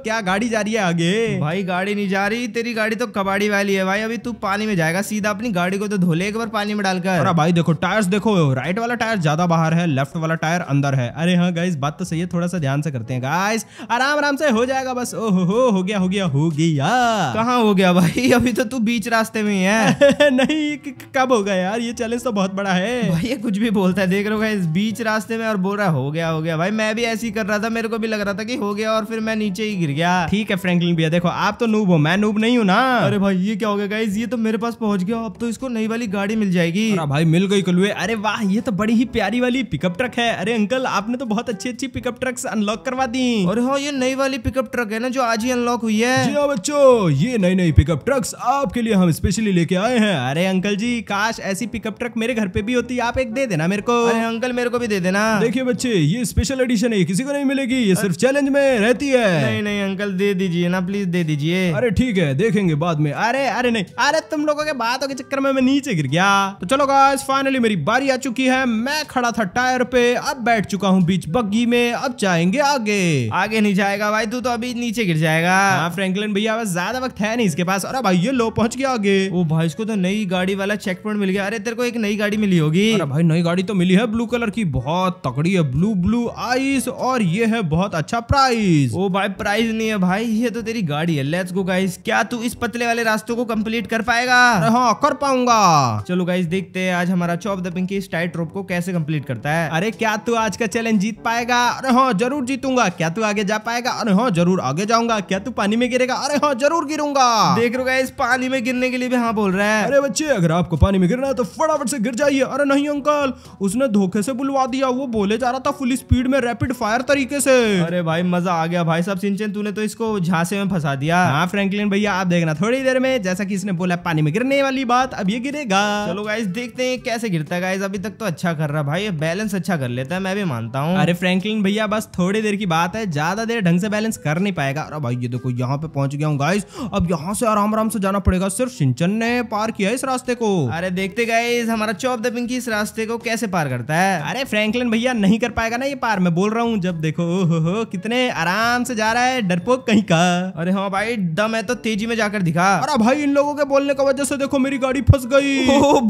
क्या गाड़ी जा रही है आगे भाई गाड़ी नहीं जा रही तेरी गाड़ी तो कबाड़ी वाली है भाई अभी तू पानी में जाएगा सीधा अपनी गाड़ी को तो धोले एक बार पानी में डालकर अरे भाई देखो टायर देखो राइट वाला टायर ज्यादा बाहर है लेफ्ट वाला टायर अंदर है अरे हाँ गाइस बात तो सही है थोड़ा सा ध्यान से करते हैं गाइस आराम आराम से हो जाएगा बस ओ हो हो गया हो गया हो गया कहाँ हो गया भाई अभी तो तू बीच रास्ते में है नहीं कब होगा यार ये चैलेंज तो बहुत बड़ा है भाई ये कुछ भी बोलता जाता है देख रहे हो इस बीच रास्ते में और बोल रहा हो गया हो गया भाई मैं भी ऐसे ही कर रहा था मेरे को भी लग रहा था कि हो गया और फिर मैं नीचे ही गिर गया ठीक है फ्रेंकलिन भैया देखो आप तो नूब हो मैं नूब नहीं हूँ ना अरे भाई ये क्या हो गया गाइज ये तो मेरे पास पहुंच गया अब तो इसको नई वाली गाड़ी मिल जाएगी भाई मिल गई कलुए अरे वाह ये तो बड़ी ही प्यारी वाली पिकअप ट्रक है अरे अंकल आपने तो बहुत अच्छी अच्छी पिकअप ट्रक अनलॉक करवा दी और हाँ ये नई वाली पिकअप ट्रक है ना जो आज ही अनलॉक हुई है हाँ, बच्चो ये नई नई पिकअप ट्रक्स आपके लिए हम स्पेशली लेके आए हैं अरे अंकल जी काश ऐसी पिकअप ट्रक मेरे घर पे भी होती आप एक दे देना मेरे को को अरे अंकल मेरे को भी दे देना देखिए बच्चे ये स्पेशल एडिशन है किसी को नहीं मिलेगी ये सिर्फ चैलेंज में रहती है नहीं नहीं अंकल दे दीजिए ना प्लीज दे दीजिए अरे ठीक है देखेंगे बाद में अरे अरे नहीं अरे तुम लोगों के बातों के चक्कर में मैं नीचे गिर गया तो चलो गाइस फाइनली मेरी बारी आ चुकी है मैं खड़ा था टायर पे अब बैठ चुका हूँ बीच बग्गी में अब जाएंगे आगे आगे नहीं जाएगा भाई तू तो अभी नीचे गिर जाएगा हाँ फ्रैंकलिन भैया बस ज्यादा वक्त है नहीं इसके पास अरे भाई ये लो पहुंच गया आगे वो भाई इसको तो नई गाड़ी वाला चेक पॉइंट मिल गया अरे तेरे को एक नई गाड़ी मिली होगी भाई नई गाड़ी तो मिली है ब्लू कलर की बहुत तकड़ी है ब्लू ब्लू आइस और ये है बहुत अच्छा प्राइस ओ भाई प्राइस नहीं है भाई ये तो तेरी गाड़ी है लेट्स गो गाइस क्या तू इस पतले वाले रास्तों को कंप्लीट कर पाएगा हाँ कर पाऊंगा चलो गाइस देखते हैं आज हमारा चौप द टाइट रोप को कैसे कम्प्लीट करता है अरे क्या तू आज का चैलेंज जीत पाएगा अरे हाँ जरूर जीतूंगा क्या तू आगे जा पाएगा अरे हाँ जरूर आगे जाऊंगा क्या तू पानी में गिरेगा अरे हाँ जरूर गिरूंगा देख रो गाइस पानी में गिरने के लिए भी हाँ बोल रहा है अरे बच्चे अगर आपको पानी में गिरना है तो फटाफट से गिर जाइए अरे नहीं अंकल उसने धोखे से बुलवा दिया वो बोले जा रहा था फुल स्पीड में रैपिड फायर तरीके से अरे भाई मजा आ गया भाई साहब सिंचन तूने तो इसको झांसे में फंसा दिया हाँ फ्रेंकलिन भैया आप देखना थोड़ी देर में जैसा की इसने बोला पानी में गिरने वाली बात अब ये गिरेगा चलो गाइस देखते हैं कैसे गिरता है गाइस अभी तक तो अच्छा कर रहा भाई बैलेंस अच्छा कर लेता है मैं भी मानता हूँ अरे फ्रेंकलिन भैया बस थोड़ी देर की बात है ज्यादा देर ढंग से बैलेंस कर नहीं पाएगा अरे भाई ये देखो यहाँ पे पहुंच गया हूँ गाइस अब यहाँ से आराम आराम से जाना पड़ेगा सिर्फ सिंचन ने पार किया इस रास्ते को अरे देखते गाइस हमारा चौप द पिंकी इस रास्ते को कैसे पार पार करता है अरे फ्रैंकलिन भैया नहीं कर पाएगा ना ये पार मैं बोल रहा हूँ जब देखो ओह हो, कितने आराम से जा रहा है डरपोक कहीं का अरे हाँ भाई दम है तो तेजी में जाकर दिखा अरे भाई इन लोगों के बोलने की वजह से देखो मेरी गाड़ी फंस गई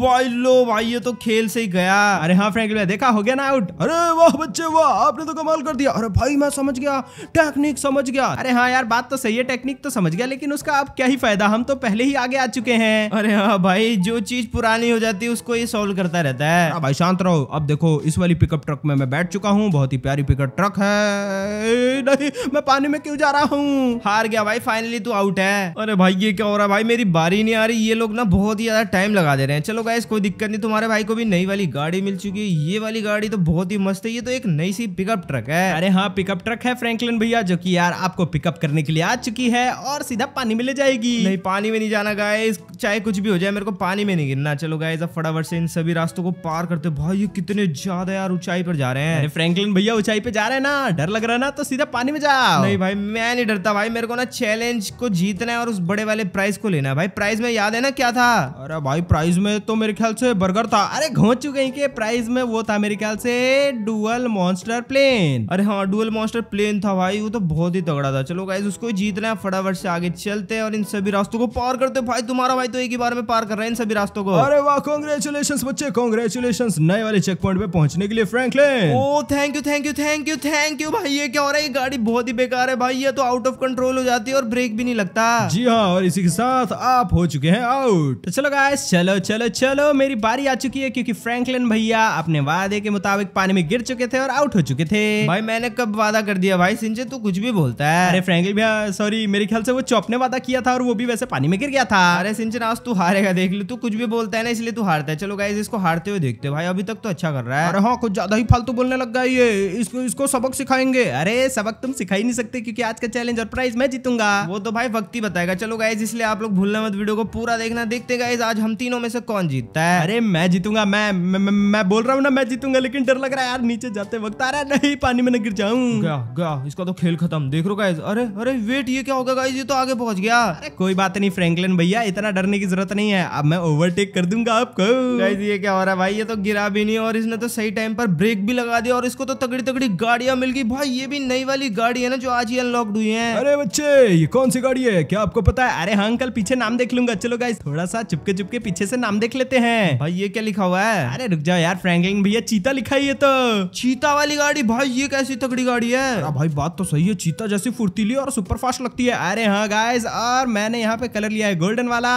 भाई लो भाई ये तो खेल से ही गया अरे हाँ फ्रैंकलिन देखा हो गया ना आउट अरे वाह बच्चे वाह आपने तो कमाल कर दिया अरे भाई मैं समझ गया टेक्निक समझ गया अरे हाँ यार बात तो सही है टेक्निक तो समझ गया लेकिन उसका अब क्या ही फायदा हम तो पहले ही आगे आ चुके हैं अरे हाँ भाई जो चीज पुरानी हो जाती है उसको ये सॉल्व करता रहता है भाई शांत रहो जाओ अब देखो इस वाली पिकअप ट्रक में मैं बैठ चुका हूँ बहुत ही प्यारी पिकअप ट्रक है नहीं मैं पानी में क्यों जा रहा हूँ हार गया भाई फाइनली तू आउट है अरे भाई ये क्या हो रहा है भाई मेरी बारी नहीं आ रही ये लोग ना बहुत ही ज्यादा टाइम लगा दे रहे हैं चलो गाइस कोई दिक्कत नहीं तुम्हारे भाई को भी नई वाली गाड़ी मिल चुकी है ये वाली गाड़ी तो बहुत ही मस्त है ये तो एक नई सी पिकअप ट्रक है अरे हाँ पिकअप ट्रक है फ्रेंकलिन भैया जो की यार आपको पिकअप करने के लिए आ चुकी है और सीधा पानी में ले जाएगी नहीं पानी में नहीं जाना गाइस चाहे कुछ भी हो जाए मेरे को पानी में नहीं गिरना चलो गाइस अब फटाफट से इन सभी रास्तों को पार करते भाई ये कितने ज्यादा यार ऊंचाई पर जा रहे हैं फ्रैंकलिन भैया ऊंचाई पे जा रहे हैं ना डर लग रहा है ना तो सीधा पानी में जा नहीं भाई मैं नहीं डरता भाई मेरे को ना चैलेंज को जीतना है और उस बड़े वाले प्राइज को लेना है भाई प्राइज में याद है ना क्या था अरे भाई प्राइज में तो मेरे ख्याल से बर्गर था अरे घोच चुके हैं प्राइज में वो था मेरे ख्याल से डुअल मॉन्स्टर प्लेन अरे हाँ डुअल मॉन्स्टर प्लेन था भाई वो तो बहुत ही तगड़ा था चलो गाइज उसको जीतना है फटाफट से आगे चलते हैं और इन सभी रास्तों को पार करते भाई तुम्हारा भाई तो एक ही बार में पार कर रहे हैं इन सभी रास्तों को अरे वाह कॉन्ग्रेचुलेशन बच्चे कॉन्ग्रेचुलेशन नए वाले वाले चेक पॉइंट पे पहुंचने के लिए Franklin oh thank you thank you thank you thank you भाई ये क्या हो रहा है ये गाड़ी बहुत ही बेकार है भाई ये तो आउट ऑफ कंट्रोल हो जाती है और ब्रेक भी नहीं लगता जी हाँ और इसी के साथ आप हो चुके हैं आउट तो चलो गाइस चलो चलो चलो मेरी बारी आ चुकी है क्यूँकी फ्रैंकलिन भैया अपने वादे के मुताबिक पानी में गिर चुके थे और आउट हो चुके थे भाई मैंने कब वादा कर दिया भाई सिंजे तू कुछ भी बोलता है अरे फ्रैंकलिन भैया सॉरी मेरे ख्याल से वो चौप ने वादा किया था और वो भी वैसे पानी में गिर गया था अरे सिंचन आज तू हारेगा देख लो तू कुछ भी बोलता है ना इसलिए तू हारता है चलो गाइस इसको हारते हुए देखते हो भाई अभी तक तो तो अच्छा कर रहा है अरे हाँ कुछ ज्यादा ही फालतू बोलने लग गया ये इसको इसको सबक सिखाएंगे अरे सबक तुम सिखा ही नहीं सकते क्योंकि आज का चैलेंज और प्राइज मैं जीतूंगा वो तो भाई वक्त ही बताएगा चलो गाइज इसलिए आप लोग भूलने मत वीडियो को पूरा देखना देखते गाइज आज हम तीनों में से कौन जीतता है अरे मैं जीतूंगा मैं मैं बोल रहा हूँ ना मैं जीतूंगा लेकिन डर लग रहा है यार नीचे जाते वक्त आ रहा है नहीं पानी में न गिर जाऊँ गया इसका तो खेल खत्म देख रो गाइज अरे अरे वेट ये क्या होगा गाइज ये तो आगे पहुंच गया कोई बात नहीं फ्रेंकलिन भैया इतना डरने की जरूरत नहीं है अब मैं ओवरटेक कर दूंगा आपको ये क्या हो रहा है भाई ये तो गिरा भी नहीं और इसने तो सही टाइम पर ब्रेक भी लगा दिया और इसको तो तगड़ी तगड़ी गाड़ियां मिल गई भाई ये भी नई वाली गाड़ी है ना जो आज ही अनलॉक हुई है अरे बच्चे ये कौन सी गाड़ी है क्या आपको पता है अरे हाँ अंकल पीछे नाम देख लूंगा चलो गाइस थोड़ा सा चुपके चुपके पीछे से नाम देख लेते हैं भाई ये क्या लिखा हुआ है अरे रुक जाओ यार फ्रैंकिंग भैया चीता लिखा है ये तो चीता वाली गाड़ी भाई ये कैसी तगड़ी गाड़ी है भाई बात तो सही है चीता जैसी फुर्तीली और सुपर फास्ट लगती है अरे हाँ गाइस और मैंने यहाँ पे कलर लिया है गोल्डन वाला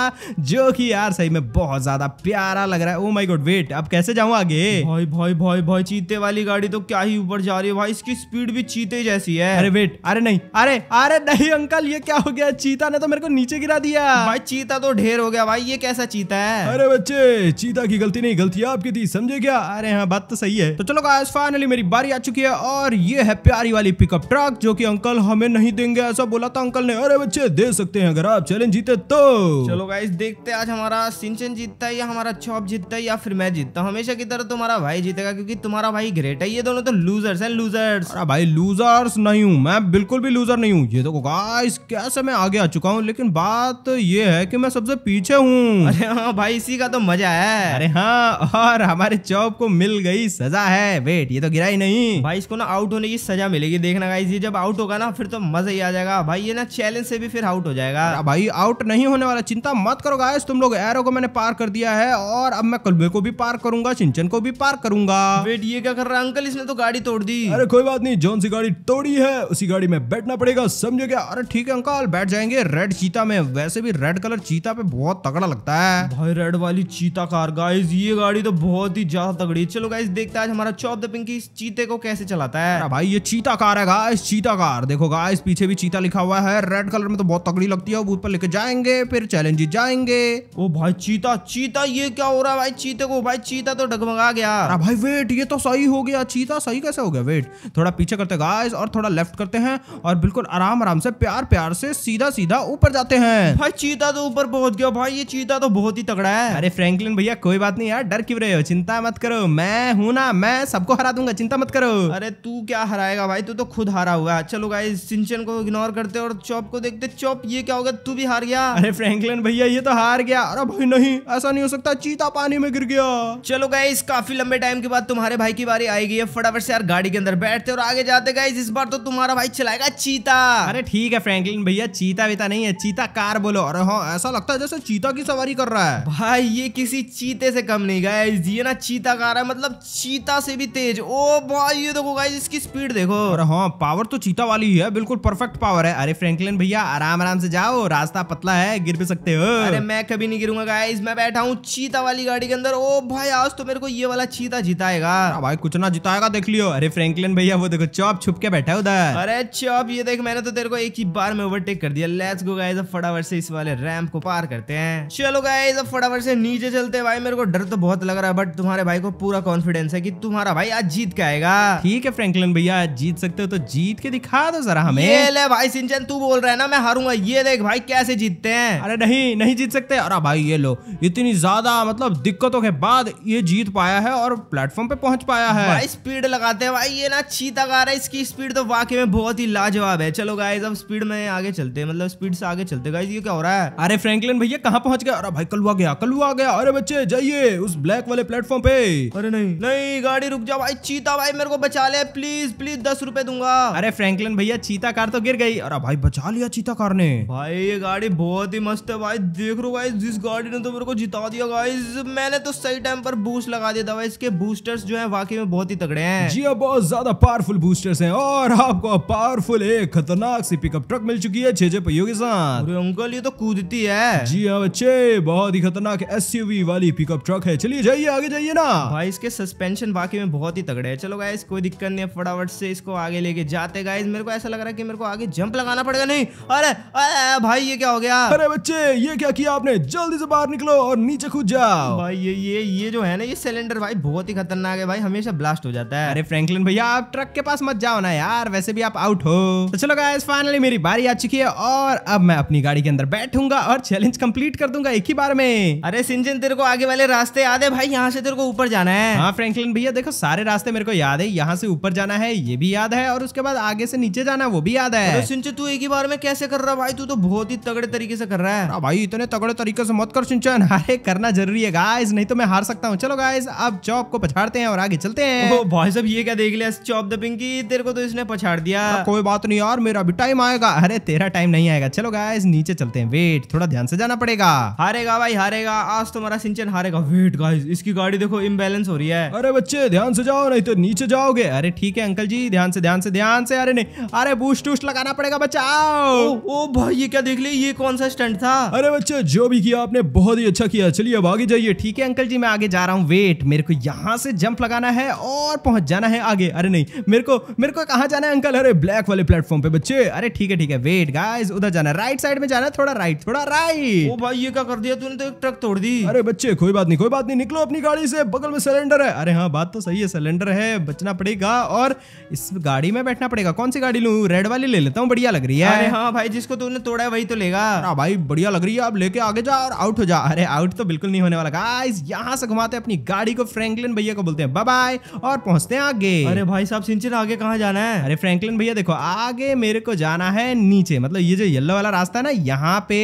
जो की यार सही में बहुत ज्यादा प्यारा लग रहा है ओ माय गॉड वेट अब कैसे जाऊँ आगे भाई भाई भाई भाई चीते वाली गाड़ी तो क्या ही ऊपर जा रही है भाई इसकी स्पीड भी चीते जैसी है अरे वेट अरे नहीं अरे अरे नहीं अंकल ये क्या हो गया चीता ने तो मेरे को नीचे गिरा दिया भाई चीता तो ढेर हो गया भाई ये कैसा चीता है अरे बच्चे चीता की गलती नहीं गलती आपकी थी समझे क्या अरे हाँ बात तो सही है तो चलो गाइस फाइनली मेरी बारी आ चुकी है और ये है प्यारी वाली पिकअप ट्रक जो की अंकल हमें नहीं देंगे ऐसा बोला था अंकल ने अरे बच्चे दे सकते हैं अगर आप चैलेंज जीते तो चलो गाइस देखते आज हमारा सिंचन जीतता है या हमारा चौप जीतता है या फिर मैं जीतता हूँ हमेशा की तरह तो तुम्हारा भाई जीतेगा क्योंकि तुम्हारा भाई ग्रेट है ये दोनों तो लूजर्स हैं लूजर्स अरे भाई लूजर्स नहीं हूँ मैं बिल्कुल भी लूजर नहीं हूँ ये तो गाइस कैसे मैं आगे आ चुका हूँ लेकिन बात ये है कि मैं सबसे पीछे हूँ अरे हाँ भाई इसी का तो मजा है अरे हाँ और हमारे चौब को मिल गई सजा है वेट ये तो गिरा ही नहीं भाई इसको ना आउट होने की सजा मिलेगी देखना गाइस ये जब आउट होगा ना फिर तो मजा ही आ जाएगा भाई ये ना चैलेंज से भी फिर आउट हो जाएगा भाई आउट नहीं होने वाला चिंता मत करो गाइस तुम लोग एरो को मैंने पार कर दिया है और अब मैं कलबे को भी पार करूंगा सिंचन को भी पार करूंगा वेट ये क्या कर रहा है अंकल इसने तो गाड़ी तोड़ दी अरे कोई बात नहीं जोन सी गाड़ी तोड़ी है उसी गाड़ी में बैठना पड़ेगा समझे क्या अरे ठीक है अंकल बैठ जाएंगे रेड चीता में वैसे भी रेड कलर चीता पे बहुत तगड़ा लगता है भाई रेड वाली चीता कार गाइज ये गाड़ी तो बहुत ही ज्यादा तगड़ी चलो गाइज देखते हैं आज हमारा चौप द पिंकी इस चीते को कैसे चलाता है भाई ये चीता कार है गाइस चीता कार देखो गाइस पीछे भी चीता लिखा हुआ है रेड कलर में तो बहुत तगड़ी लगती है ऊपर लेके जाएंगे फिर चैलेंज जाएंगे ओ भाई चीता चीता ये क्या हो रहा है भाई चीते को भाई चीता तो डगमगा आ गया अरे भाई वेट ये तो सही हो गया चीता सही कैसे हो गया वेट थोड़ा पीछे करते गाइस और थोड़ा लेफ्ट करते हैं और बिल्कुल आराम आराम से प्यार प्यार से सीधा सीधा ऊपर जाते हैं भाई चीता तो ऊपर पहुंच गया भाई ये चीता तो बहुत ही तगड़ा है अरे फ्रैंकलिन भैया कोई बात नहीं यार डर क्यों रहे हो चिंता मत करो मैं हूँ ना मैं सबको हरा दूंगा चिंता मत करो अरे तू क्या हराएगा भाई तू तो खुद हरा हुआ है चलो गाइस सिंचन को इग्नोर करते और चॉप को देखते चॉप ये क्या हो गया तू भी हार गया अरे फ्रैंकलिन भैया ये तो हार गया अरे भाई नहीं ऐसा नहीं हो सकता चीता पानी में गिर गया चलो गाइस का काफी लंबे टाइम के बाद तुम्हारे भाई की बारी आएगी है फटाफट से यार गाड़ी के अंदर बैठते और आगे जाते गाइज इस बार तो तुम्हारा भाई चलाएगा चीता अरे ठीक है फ्रैंकलिन भैया चीता वीता नहीं है चीता कार बोलो अरे हाँ ऐसा लगता है जैसे चीता की सवारी कर रहा है भाई ये किसी चीते से कम नहीं गाइज ये ना चीता कार है मतलब चीता से भी तेज ओ भाई ये देखो गाइज इसकी स्पीड देखो अरे हाँ पावर तो चीता वाली है बिल्कुल परफेक्ट पावर है अरे फ्रेंकलिन भैया आराम आराम से जाओ रास्ता पतला है गिर भी सकते हो अरे मैं कभी नहीं गिरूंगा गाइज मैं बैठा हूँ चीता वाली गाड़ी के अंदर ओ भाई आज तो मेरे को ये वाला चीता जिताएगा भाई कुछ ना जिताएगा देख लियो अरे फ्रेंकलिन भैया वो देखो चौप छुप के बैठा है उधर अरे चौप ये देख मैंने तो तेरे को एक ही बार में ओवरटेक कर दिया लेट्स गो गाइस अब फटाफट से इस वाले रैंप को पार करते हैं चलो गाइस अब फटाफट से नीचे चलते हैं भाई मेरे को डर तो बहुत लग रहा है बट तुम्हारे भाई को पूरा कॉन्फिडेंस है की तुम्हारा भाई आज जीत के आएगा ठीक है फ्रेंकलिन भैया जीत सकते हो तो जीत के दिखा दो जरा हमें ले भाई सिंचन तू बोल रहे है ना मैं हारूंगा ये देख भाई कैसे जीतते हैं अरे नहीं नहीं जीत सकते अरे भाई ये लो इतनी ज्यादा मतलब दिक्कतों के बाद ये जीत पाया गया है और प्लेटफॉर्म पे पहुंच पाया है भाई स्पीड लगाते हैं भाई ये ना चीता गा रहा है इसकी स्पीड तो वाकई में बहुत ही लाजवाब है चलो गाइज अब स्पीड में आगे चलते हैं मतलब स्पीड से आगे चलते गाइज ये क्या हो रहा है अरे फ्रेंकलिन भैया कहाँ पहुंच गया अरे भाई कल हुआ गया कल हुआ गया अरे बच्चे जाइए उस ब्लैक वाले प्लेटफॉर्म पे अरे नहीं नहीं गाड़ी रुक जाओ भाई चीता भाई मेरे को बचा ले प्लीज प्लीज दस रूपए दूंगा अरे फ्रेंकलिन भैया चीता कार तो गिर गई अरे भाई बचा लिया चीता कार ने भाई ये गाड़ी बहुत ही मस्त है भाई देख रो गाइज जिस गाड़ी ने तो मेरे को जिता दिया गाइज मैंने तो सही टाइम पर बूस्ट लगा दिया अदरवाइज इसके बूस्टर्स जो है वाकई में बहुत ही तगड़े हैं जी अब बहुत ज्यादा पावरफुल बूस्टर्स हैं और आपको पावरफुल एक खतरनाक सी पिकअप ट्रक मिल चुकी है छे छे पहियों के साथ अंकल ये तो कूदती है जी हाँ बच्चे बहुत ही खतरनाक एस वाली पिकअप ट्रक है चलिए जाइए आगे जाइए ना भाई इसके सस्पेंशन वाकई में बहुत ही तगड़े है चलो गाय कोई दिक्कत नहीं है फटाफट से इसको आगे लेके जाते गाइस मेरे को ऐसा लग रहा है की मेरे को आगे जंप लगाना पड़ेगा नहीं अरे अरे भाई ये क्या हो गया अरे बच्चे ये क्या किया आपने जल्दी से बाहर निकलो और नीचे खुद जाओ भाई ये ये ये जो है ना ये सिलेंडर सिलेंडर भाई बहुत ही खतरनाक है भाई हमेशा ब्लास्ट हो जाता है अरे फ्रैंकलिन भैया आप ट्रक के पास मत जाओ ना यार वैसे भी आप आउट हो तो चलो गाइस फाइनली मेरी बारी आ चुकी है और अब मैं अपनी गाड़ी के अंदर बैठूंगा और चैलेंज कम्प्लीट कर दूंगा एक ही बार में अरे सिंजन तेरे को आगे वाले रास्ते याद है भाई यहाँ से तेरे को ऊपर जाना है हाँ फ्रेंकलिन भैया देखो सारे रास्ते मेरे को याद है यहाँ से ऊपर जाना है ये भी याद है और उसके बाद आगे से नीचे जाना वो भी याद है सिंचन तू एक ही बार में कैसे कर रहा भाई तू तो बहुत ही तगड़े तरीके से कर रहा है भाई इतने तगड़े तरीके से मत कर सिंचन अरे करना जरूरी है गाइस नहीं तो मैं हार सकता हूँ चलो गाइस अब चौप को पछाड़ते हैं और आगे चलते हैं ओ भाई साहब ये क्या देख लिया चौप द पिंकी तेरे को तो इसने पछाड़ दिया कोई बात नहीं यार मेरा भी टाइम आएगा अरे तेरा टाइम नहीं आएगा चलो गाइस नीचे चलते हैं वेट थोड़ा ध्यान से जाना पड़ेगा हारेगा भाई हारेगा आज तुम्हारा सिंचन हारेगा वेट गाइस इसकी गाड़ी देखो इम्बेलेंस हो रही है अरे बच्चे ध्यान से जाओ नहीं तो नीचे जाओगे अरे ठीक है अंकल जी ध्यान से ध्यान से ध्यान से अरे नहीं अरे बूस्ट वूस्ट लगाना पड़ेगा बचाओ ओ भाई ये क्या देख लिया ये कौन सा स्टंट था अरे बच्चे जो भी किया आपने बहुत ही अच्छा किया चलिए अब आगे जाइए ठीक है अंकल जी मैं आगे जा रहा हूँ वेट मेरे को यहाँ से जंप लगाना है और पहुंच जाना है आगे अरे नहीं मेरे को मेरे को कहाँ जाना है अंकल अरे ब्लैक वाले प्लेटफॉर्म पे बच्चे अरे ठीक है ठीक है वेट गाइस उधर जाना राइट साइड में जाना थोड़ा राइट थोड़ा राइट ओ भाई ये क्या कर दिया तूने तो एक ट्रक तोड़ दी अरे बच्चे कोई बात नहीं कोई बात नहीं निकलो अपनी गाड़ी से बगल में सिलेंडर है अरे हाँ बात तो सही है सिलेंडर है बचना पड़ेगा और इस गाड़ी में बैठना पड़ेगा कौन सी गाड़ी लू रेड वाली ले लेता हूँ बढ़िया लग रही है अरे हाँ भाई जिसको तूने तोड़ा है वही तो लेगा हाँ भाई बढ़िया लग रही है आप लेके आगे जा और आउट हो जा अरे आउट तो बिल्कुल नहीं होने वाला गाइस यहाँ से घुमाते अपनी गाड़ी को को फ्रैंकलिन भैया को बोलते हैं बाय बाय और पहुंचते हैं आगे अरे भाई साहब सिंचन आगे कहाँ जाना है अरे फ्रैंकलिन भैया देखो आगे मेरे को जाना है नीचे मतलब ये जो येल्लो वाला रास्ता है ना यहाँ पे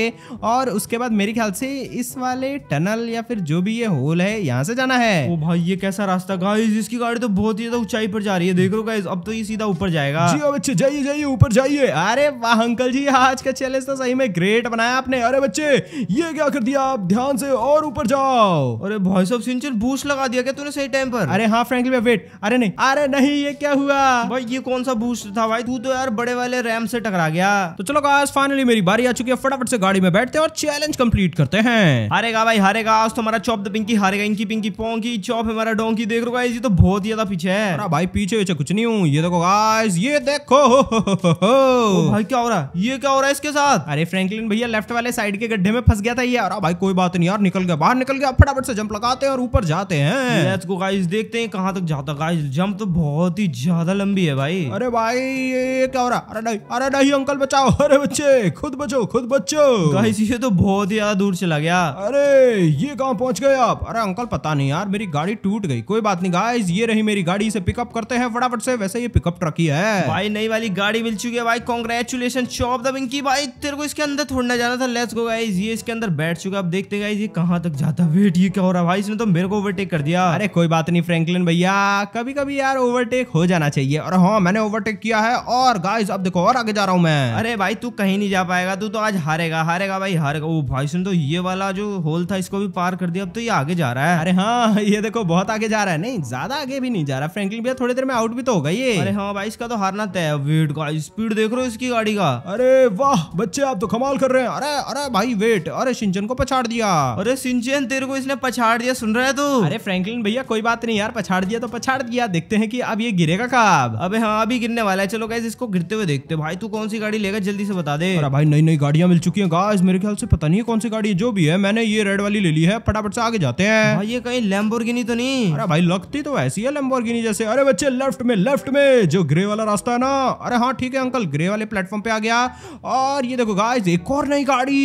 और उसके बाद मेरे ख्याल से इस वाले टनल या फिर जो भी ये होल है यहाँ से जाना है ओ भाई ये कैसा रास्ता गाइस इसकी गाड़ी तो बहुत ही ज्यादा ऊंचाई पर जा रही है देख लो गाइस अब तो ये सीधा ऊपर जाएगा जी बच्चे जाइए जाइए ऊपर जाइए अरे वाह अंकल जी आज का चैलेंज तो सही में ग्रेट बनाया आपने अरे बच्चे ये क्या कर दिया आप ध्यान से और ऊपर जाओ अरे भाई साहब सिंचन बूस्ट लगा दिया क्या तूने सही टाइम पर अरे हाँ फ्रेंकली भाई वेट अरे नहीं अरे नहीं ये क्या हुआ भाई ये कौन सा बूस्ट था भाई तू तो यार बड़े वाले रैम से टकरा गया तो चलो आज फाइनली मेरी बारी आ चुकी है फटाफट से गाड़ी में बैठते हैं और चैलेंज कम्प्लीट करते हैं हरेगा भाई हारेगा आज तो हमारा चौप द पिंकी इनकी पिंकी पोंकी चौप हमारा डोंकी देख रहा ये तो बहुत ज्यादा पीछे है भाई पीछे पीछे कुछ नहीं हूँ ये देखो गाइस ये देखो भाई क्या हो रहा है ये क्या हो रहा है इसके साथ अरे फ्रेंकली भैया लेफ्ट वाले साइड के गड्ढे में फंस गया था ये भाई कोई बात नहीं यार निकल गया बाहर निकल गया फटाफट से जंप लगाते हैं और ऊपर जाते हैं है लेट्स गो गाइस देखते हैं कहां तक जाता गाइस जंप तो बहुत ही ज्यादा लंबी है भाई अरे भाई ये क्या हो रहा अरे नहीं अरे नहीं अंकल बचाओ अरे बच्चे खुद बचो खुद बचो गाइस ये तो बहुत ही ज्यादा दूर चला गया अरे ये कहाँ पहुंच गए आप अरे अंकल पता नहीं यार मेरी गाड़ी टूट गई कोई बात नहीं गाइस ये रही मेरी गाड़ी इसे पिकअप करते हैं फटाफट से वैसे ये पिकअप ट्रक ही है भाई नई वाली गाड़ी मिल चुकी है भाई कॉन्ग्रेचुलेशन शॉप द की भाई तेरे को इसके अंदर ना जाना था लेट्स गो गाइस ये इसके अंदर बैठ चुका है अब देखते गाइस ये कहाँ तक जाता वेट ये क्या हो रहा भाई इसने तो मेरे को ओवरटेक कर दिया दिया अरे कोई बात नहीं फ्रैंकलिन भैया कभी कभी यार ओवरटेक हो जाना चाहिए और हाँ मैंने ओवरटेक किया है और गाइस अब देखो और आगे जा रहा हूँ मैं अरे भाई तू कहीं नहीं जा पाएगा तू तो आज हारेगा हारेगा भाई हारेगा वो भाई सुन तो ये वाला जो होल था इसको भी पार कर दिया अब तो ये आगे जा रहा है अरे हाँ ये देखो बहुत आगे जा रहा है नहीं ज्यादा आगे भी नहीं जा रहा फ्रेंकलिन भैया थोड़ी देर में आउट भी तो होगा ये अरे हाँ भाई इसका तो हारना तय वेट का स्पीड देख रहे हो इसकी गाड़ी का अरे वाह बच्चे आप तो कमाल कर रहे हैं अरे अरे भाई वेट अरे सिंचन को पछाड़ दिया अरे सिंचन तेरे को इसने पछाड़ दिया सुन रहे तू अरे फ्रैंकलिन भैया कोई बात नहीं यार पछाड़ दिया तो पछाड़ दिया देखते हैं कि अब ये गिरेगा कब अबे हाँ अभी गिरने वाला है चलो गाइज इसको गिरते हुए देखते भाई तू कौन सी गाड़ी लेगा जल्दी से बता दे अरे भाई नई नई गाड़ियां मिल चुकी है गाइस मेरे ख्याल से पता नहीं कौन सी गाड़ी है जो भी है मैंने ये रेड वाली ले ली है फटाफट से आगे जाते हैं ये कहीं लेम्बोर्गिनी तो नहीं अरे भाई लगती तो ऐसी है लेम्बोर्गिनी जैसे अरे बच्चे लेफ्ट में लेफ्ट में जो ग्रे वाला रास्ता है ना अरे हाँ ठीक है अंकल ग्रे वाले प्लेटफॉर्म पे आ गया और ये देखो गाइस एक और नई गाड़ी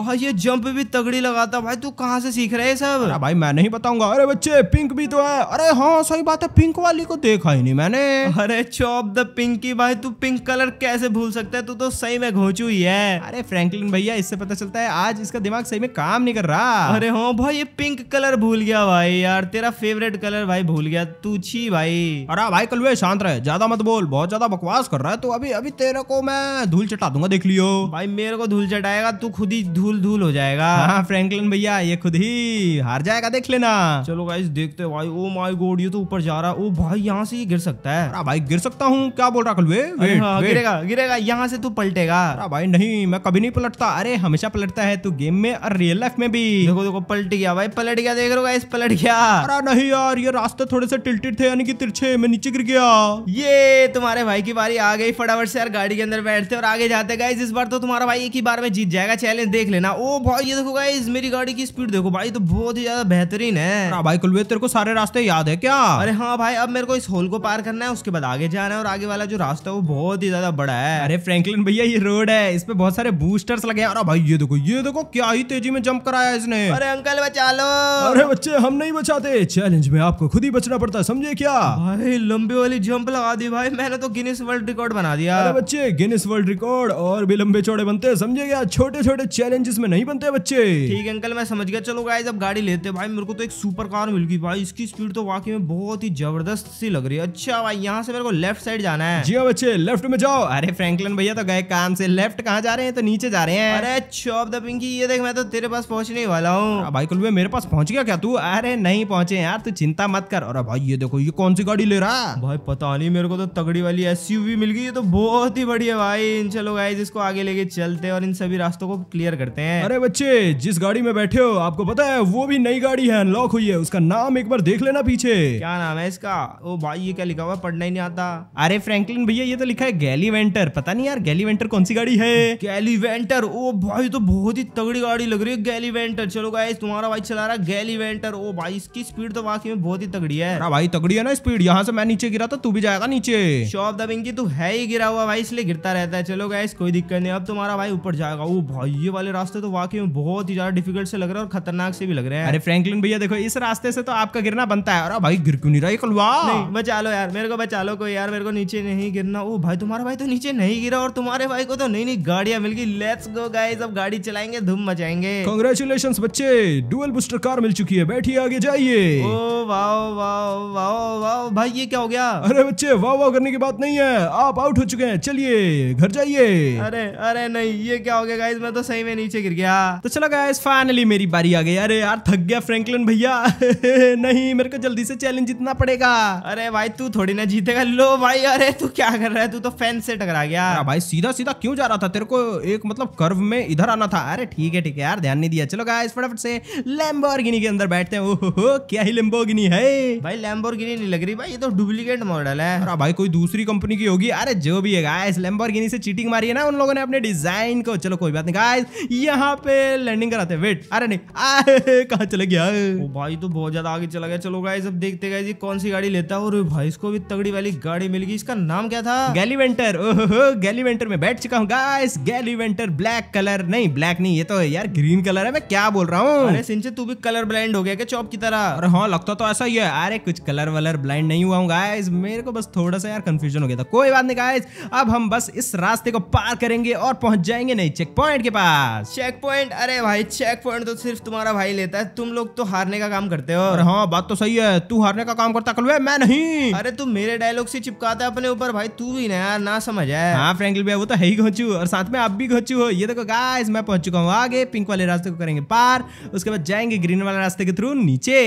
भाई ये जंप भी तगड़ी लगाता भाई तू कहाँ से सीख रहे है सब भाई मैं नहीं बताऊंगा अरे बच्चे बच्चे पिंक भी तो है अरे हाँ सही बात है पिंक वाली को देखा ही नहीं मैंने अरे चौप द पिंकी भाई तू पिंक कलर कैसे भूल सकता है तू तो सही में घोचू ही है अरे फ्रैंकलिन भैया इससे पता चलता है आज इसका दिमाग सही में काम नहीं कर रहा अरे हो हाँ भाई ये पिंक कलर भूल गया भाई यार तेरा फेवरेट कलर भाई भूल गया तू छी भाई अरे भाई कल शांत रहे ज्यादा मत बोल बहुत ज्यादा बकवास कर रहा है तो अभी अभी तेरे को मैं धूल चटा दूंगा देख लियो भाई मेरे को धूल चटाएगा तू खुद ही धूल धूल हो जाएगा हाँ फ्रेंकलिन भैया ये खुद ही हार जाएगा देख लेना चलो गाइस देखते हैं भाई ओ माय गॉड ये तो ऊपर जा रहा है ओ oh भाई यहाँ से ये गिर सकता है भाई गिर सकता हूँ क्या बोल रहा कलवे वेट, हाँ, वेट। गिरेगा गिरेगा यहाँ से तू पलटेगा भाई नहीं मैं कभी नहीं पलटता अरे हमेशा पलटता है तू गेम में और रियल लाइफ में भी देखो देखो पलट गया भाई पलट गया देख रो गाइस पलट गया अरे नहीं यार ये रास्ते थोड़े से टिल्टेड थे यानी कि तिरछे में नीचे गिर गया ये तुम्हारे भाई की बारी आ गई फटाफट से यार गाड़ी के अंदर बैठते और आगे जाते गाइज इस बार तो तुम्हारा भाई एक ही बार में जीत जाएगा चैलेंज देख लेना ओ oh, भाई ये देखो गाइज मेरी गाड़ी की स्पीड देखो भाई तो बहुत ही ज्यादा बेहतरीन है भाई निकल हुए तेरे को सारे रास्ते याद है क्या अरे हाँ भाई अब मेरे को इस होल को पार करना है उसके बाद आगे जाना है और आगे वाला जो रास्ता है वो बहुत ही ज्यादा बड़ा है अरे फ्रेंकलिन भैया ये रोड है इस पे बहुत सारे बूस्टर्स लगे हैं और भाई ये देखो ये देखो क्या ही तेजी में जंप कराया इसने अरे अंकल बचा लो अरे बच्चे हम नहीं बचाते चैलेंज में आपको खुद ही बचना पड़ता है समझे क्या भाई लंबी वाली जंप लगा दी भाई मैंने तो गिनीस वर्ल्ड रिकॉर्ड बना दिया अरे बच्चे गिनीस वर्ल्ड रिकॉर्ड और भी लंबे चौड़े बनते हैं समझे क्या छोटे छोटे चैलेंजेस में नहीं बनते बच्चे ठीक है अंकल मैं समझ गया चलो गाइस अब गाड़ी लेते भाई मेरे को तो एक सुपर कार बिल्कुल भाई इसकी स्पीड तो वाकई में बहुत ही जबरदस्त सी लग रही है अच्छा भाई यहाँ से मेरे को लेफ्ट साइड जाना है जी हाँ बच्चे लेफ्ट में जाओ अरे फ्रैंकलिन भैया तो गए काम से लेफ्ट कहाँ जा रहे हैं तो नीचे जा रहे हैं अरे चौप द पिंकी ये देख मैं तो तेरे पास पहुंचने वाला हूँ हाँ भाई कुल मेरे पास पहुंच गया क्या तू अरे नहीं पहुंचे यार तू चिंता मत कर और भाई ये देखो ये कौन सी गाड़ी ले रहा भाई पता नहीं मेरे को तो तगड़ी वाली एस मिल गई तो बहुत ही बढ़िया भाई इन चलो गाइज जिसको आगे लेके चलते और इन सभी रास्तों को क्लियर करते हैं अरे बच्चे जिस गाड़ी में बैठे हो आपको पता है वो भी नई गाड़ी है अनलॉक हुई है उसका नाम एक बार देख लेना पीछे क्या नाम है इसका ओ भाई ये क्या लिखा हुआ पढ़ना ही नहीं आता अरे फ्रैंकलिन भैया ये तो लिखा है गैलीवेंटर पता नहीं यार गैलीवेंटर कौन सी गाड़ी है गैलीवेंटर ओ भाई तो बहुत ही तगड़ी गाड़ी लग रही है गैलीवेंटर चलो गाइस तुम्हारा भाई चला रहा है गैलीवेंटर ओ भाई इसकी स्पीड तो वाकई में बहुत ही तगड़ी है भाई तगड़ी है ना स्पीड यहाँ से मैं नीचे गिरा था तू भी जाएगा नीचे शॉप दबिंग की तू तो है ही गिरा हुआ भाई इसलिए गिरता रहता है चलो गाइस कोई दिक्कत नहीं अब तुम्हारा भाई ऊपर जाएगा ओ भाई ये वाले रास्ते तो वाकई में बहुत ही ज्यादा डिफिकल्ट से लग रहा है और खतरनाक से भी लग रहे हैं अरे फ्रेंकलिन भैया देखो इस रास्ते से तो आपका गिरना बनता है अरे भाई गिर क्यों नहीं रहा ये कलवा नहीं बचा लो यार मेरे को बचा लो कोई यार मेरे को नीचे नहीं गिरना ओ भाई तुम्हारा भाई तो नीचे नहीं गिरा और तुम्हारे भाई को तो नई नई गाड़ियां मिल गई लेट्स गो गाइस अब गाड़ी चलाएंगे धूम मचाएंगे कांग्रेचुलेशन बच्चे डुअल बूस्टर कार मिल चुकी है बैठिए आगे जाइए oh wow wow wow wow भाई ये क्या हो गया अरे बच्चे वाह वाह करने की बात नहीं है आप आउट हो चुके हैं चलिए घर जाइए अरे अरे नहीं ये क्या हो गया गाइस मैं तो सही में नीचे गिर गया तो चलो गाइस फाइनली मेरी बारी आ गई अरे यार थक गया फ्रैंकलिन भैया नहीं मेरे को जल्दी से चैलेंज जीतना पड़ेगा अरे भाई तू थोड़ी ना जीतेगा लो भाई अरे तू क्या कर रहा है तू तो फैन से टकरा गया भाई सीधा सीधा क्यों जा रहा था तेरे को एक मतलब कर्व में इधर आना था अरे ठीक है ठीक है यार ध्यान नहीं दिया चलो गाइस फटाफट से लैम्बोर्गिनी के अंदर बैठते हैं ओहो क्या ही लैम्बोर्गिनी है भाई लैम्बोर्गिनी नहीं लग रही भाई ये तो डुप्लीकेट मॉडल है अरे भाई कोई दूसरी कंपनी की होगी अरे जो भी है गाइस लैम्बोर्गिनी से चीटिंग मारी है ना उन लोगों ने अपने डिजाइन को चलो कोई बात नहीं गाइस यहाँ पे लैंडिंग कराते वेट अरे नहीं कहा चले गया भाई तो बहुत ज़्यादा आगे चला गया चलो गाइस अब देखते गए जी कौन सी गाड़ी लेता है और भाई इसको भी तगड़ी वाली गाड़ी मिल गई इसका नाम क्या था गैलीवेंटर ओहो गैलीवेंटर में बैठ चुका हूँ गाइस गैलीवेंटर ब्लैक कलर नहीं ब्लैक नहीं ये तो है यार ग्रीन कलर है मैं क्या बोल रहा हूँ अरे सिंचे तू भी कलर ब्लाइंड हो गया क्या चौप की तरह अरे हाँ लगता तो ऐसा ही है अरे कुछ कलर वलर ब्लाइंड नहीं हुआ हूँ गाइस मेरे को बस थोड़ा सा यार कंफ्यूजन हो गया था कोई बात नहीं गाइस अब हम बस इस रास्ते को पार करेंगे और पहुंच जाएंगे नहीं चेक पॉइंट के पास चेक पॉइंट अरे भाई चेक पॉइंट तो सिर्फ तुम्हारा भाई लेता है तुम लोग तो हारने का काम करते हो और हाँ बात तो सही है तू हारने का काम करता कल मैं नहीं अरे तू मेरे डायलॉग से चिपकाता है अपने ऊपर भाई तू भी ना यार ना समझ है हाँ फ्रेंकल भैया वो तो है ही घोचू और साथ में आप भी घोचू हो ये देखो गाइस मैं पहुंच चुका हूँ आगे पिंक वाले रास्ते को करेंगे पार उसके बाद जाएंगे ग्रीन वाले रास्ते के थ्रू नीचे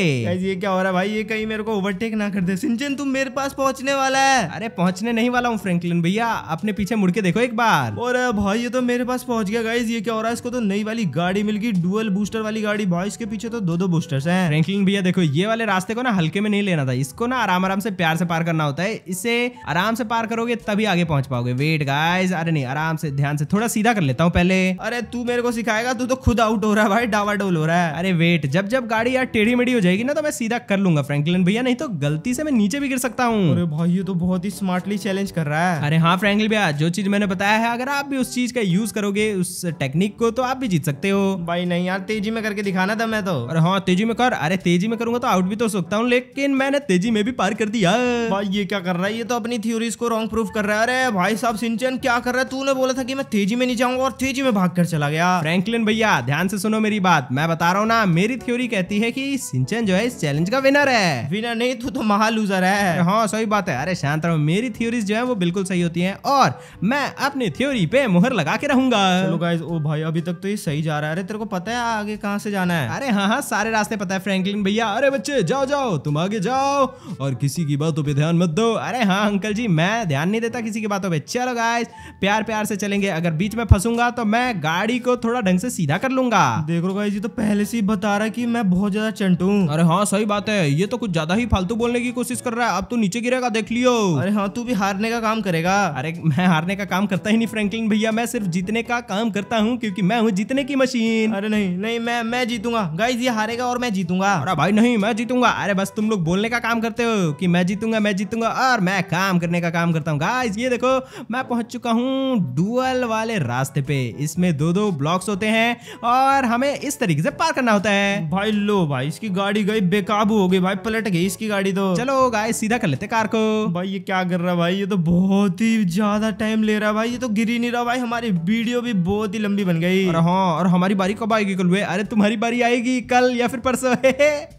ये क्या हो रहा है भाई ये कहीं मेरे को ओवरटेक ना कर दे सिंचन तुम मेरे पास पहुंचने वाला है अरे पहुंचने नहीं वाला हूँ फ्रेंकलिन भैया अपने पीछे मुड़ के देखो एक बार और भाई ये तो मेरे पास पहुंच गया गाइज ये क्या हो रहा है इसको तो नई वाली गाड़ी मिल गई डुअल बूस्टर वाली गाड़ी भाई इसके पीछे तो दो दो बूस्टर्स हैं फ्रेंकलिन भैया भैया देखो ये वाले रास्ते को ना हल्के में नहीं लेना था इसको ना आराम आराम से प्यार से पार करना होता है इसे आराम से पार करोगे तभी आगे पहुंच पाओगे वेट गाइज अरे नहीं आराम से ध्यान से थोड़ा सीधा कर लेता हूँ पहले अरे तू मेरे को सिखाएगा तू तो खुद आउट हो रहा है भाई डावा डोल हो रहा है अरे वेट जब जब गाड़ी यार टेढ़ी मेढ़ी हो जाएगी ना तो मैं सीधा कर लूंगा फ्रेंकलिन भैया नहीं तो गलती से मैं नीचे भी गिर सकता हूँ अरे भाई ये तो बहुत ही स्मार्टली चैलेंज कर रहा है अरे हाँ फ्रेंकलिन भैया जो चीज मैंने बताया है अगर आप भी उस चीज का यूज करोगे उस टेक्निक को तो आप भी जीत सकते हो भाई नहीं यार तेजी में करके दिखाना था मैं तो अरे हाँ तेजी में कर अरे तेजी तेजी में करूंगा तो आउट भी तो सकता हूँ लेकिन मैंने तेजी में भी पार कर दिया भाई ये क्या कर रहा है ये तो अपनी थ्योरीज को रॉन्ग प्रूफ कर रहा है अरे भाई साहब सिंचन क्या कर रहा है तूने बोला था कि मैं तेजी में नहीं जाऊंगा और तेजी में भाग चला गया फ्रेंकलिन भैया ध्यान से सुनो मेरी बात मैं बता रहा हूँ ना मेरी थ्योरी कहती है की सिंचन जो है इस चैलेंज का विनर है विनर नहीं तू तो महा लूजर है हाँ सही बात है अरे शांत रहो मेरी थ्योरीज जो है वो बिल्कुल सही होती है और मैं अपनी थ्योरी पे मुहर लगा के रहूंगा चलो गाइस ओ भाई अभी तक तो ये सही जा रहा है अरे तेरे को पता है आगे कहाँ से जाना है अरे हाँ हाँ सारे रास्ते पता है फ्रैंकलिन भैया लिया अरे बच्चे जाओ जाओ तुम आगे जाओ और किसी की बातों पे ध्यान मत दो अरे हाँ अंकल जी मैं ध्यान नहीं देता किसी की बातों पे चलो गाइस प्यार प्यार से चलेंगे अगर बीच में फंसूंगा तो मैं गाड़ी को थोड़ा ढंग से सीधा कर लूंगा देख रो गाइस ये तो पहले से ही बता रहा की मैं बहुत ज्यादा चंटू अरे हाँ सही बात है ये तो कुछ ज्यादा ही फालतू बोलने की कोशिश कर रहा है अब तू तो नीचे गिरेगा देख लियो अरे हाँ तू भी हारने का काम करेगा अरे मैं हारने का काम करता ही नहीं फ्रेंकलिन भैया मैं सिर्फ जीतने का काम करता हूँ क्यूँकी मैं हूँ जीतने की मशीन अरे नहीं नहीं मैं मैं जीतूंगा गाइस ये हारेगा और मैं जीतूंगा भाई नहीं मैं जीतूंगा अरे बस तुम लोग बोलने का काम करते हो कि मैं जीतूंगा मैं जीतूंगा और मैं काम करने का काम करता हूँ गाइस ये देखो मैं पहुंच चुका हूँ डुअल वाले रास्ते पे इसमें दो दो ब्लॉक्स होते हैं और हमें इस तरीके से पार करना होता है भाई लो भाई इसकी गाड़ी गई बेकाबू हो गई भाई पलट गई इसकी गाड़ी तो चलो गाय सीधा कर लेते कार को भाई ये क्या कर रहा भाई ये तो बहुत ही ज्यादा टाइम ले रहा भाई ये तो गिर ही नहीं रहा भाई हमारी वीडियो भी बहुत ही लंबी बन गई और हाँ और हमारी बारी कब आएगी कल अरे तुम्हारी बारी आएगी कल या फिर परसों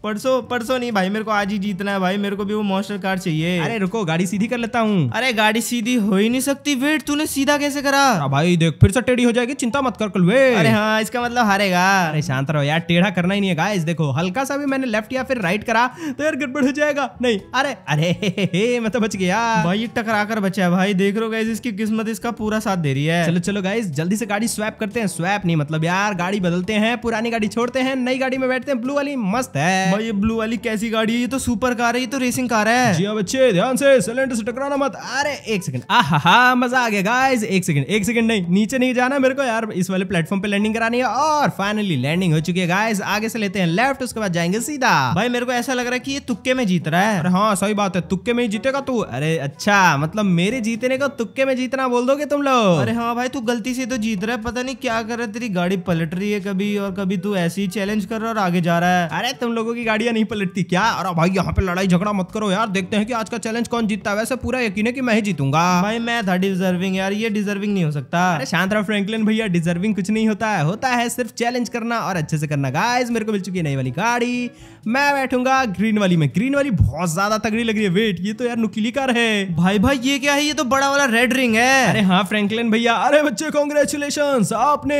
परसों परसों नहीं भाई मेरे को आज ही जीतना है भाई मेरे को भी वो मॉन्स्टर कार चाहिए अरे रुको गाड़ी सीधी कर लेता हूँ अरे गाड़ी सीधी हो ही नहीं सकती वेट तूने सीधा कैसे करा भाई देख फिर से टेढ़ी हो जाएगी चिंता मत कर कल वे अरे हाँ इसका मतलब हारेगा अरे शांत रहो यार टेढ़ा करना ही नहीं है गाइस देखो हल्का सा भी मैंने लेफ्ट या फिर राइट करा तो यार गड़बड़ हो जाएगा नहीं अरे अरे मैं तो बच गया भाई टकरा कर बचा है भाई देख रो हो गाइस इसकी किस्मत इसका पूरा साथ दे रही है चलो चलो गाइस जल्दी से गाड़ी स्वैप करते हैं स्वैप नहीं मतलब यार गाड़ी बदलते हैं पुरानी गाड़ी छोड़ते हैं नई गाड़ी में बैठते हैं ब्लू वाली मस्त है भाई ये ब्लू वाली कैसी गाड़ी है ये तो सुपर कार है ये तो रेसिंग कार है जी हाँ बच्चे ध्यान से सिलेंडर से टकराना मत अरे एक सेकंड आहा मजा आ गया गाइस एक सेकंड एक सेकंड नहीं नीचे नहीं जाना मेरे को यार इस वाले प्लेटफॉर्म पे लैंडिंग करानी है और फाइनली लैंडिंग हो चुकी है गाइस आगे से लेते हैं लेफ्ट उसके बाद जाएंगे सीधा भाई मेरे को ऐसा लग रहा है की ये तुक्के में जीत रहा है अरे हाँ सही बात है तुक्के में ही जीतेगा तू अरे अच्छा मतलब मेरे जीतने का तुक्के में जीतना बोल दोगे तुम लोग अरे हाँ भाई तू गलती से तो जीत रहा है पता नहीं क्या कर रहा है तेरी गाड़ी पलट रही है कभी और कभी तू ऐसी चैलेंज कर रहा है और आगे जा रहा है अरे तुम लोगों की की गाड़ियां नहीं पलटती क्या अरे भाई यहाँ पे लड़ाई झगड़ा मत करो यार देखते हैं कि आज का चैलेंज कौन जीतता है वैसे पूरा यकीन है कि मैं ही जीतूंगा भाई मैं था डिजर्विंग यार ये डिजर्विंग नहीं हो सकता अरे शांत फ्रेंकलिन भैया डिजर्विंग कुछ नहीं होता है होता है सिर्फ चैलेंज करना और अच्छे से करना गाइज मेरे को मिल चुकी है नई वाली गाड़ी मैं बैठूंगा ग्रीन वाली में ग्रीन वाली बहुत ज्यादा तगड़ी लग रही है वेट ये तो यार नुकीली कार है भाई भाई ये क्या है ये तो बड़ा वाला रेड रिंग है अरे हाँ फ्रेंकलिन भैया अरे बच्चे कॉन्ग्रेचुलेशन आपने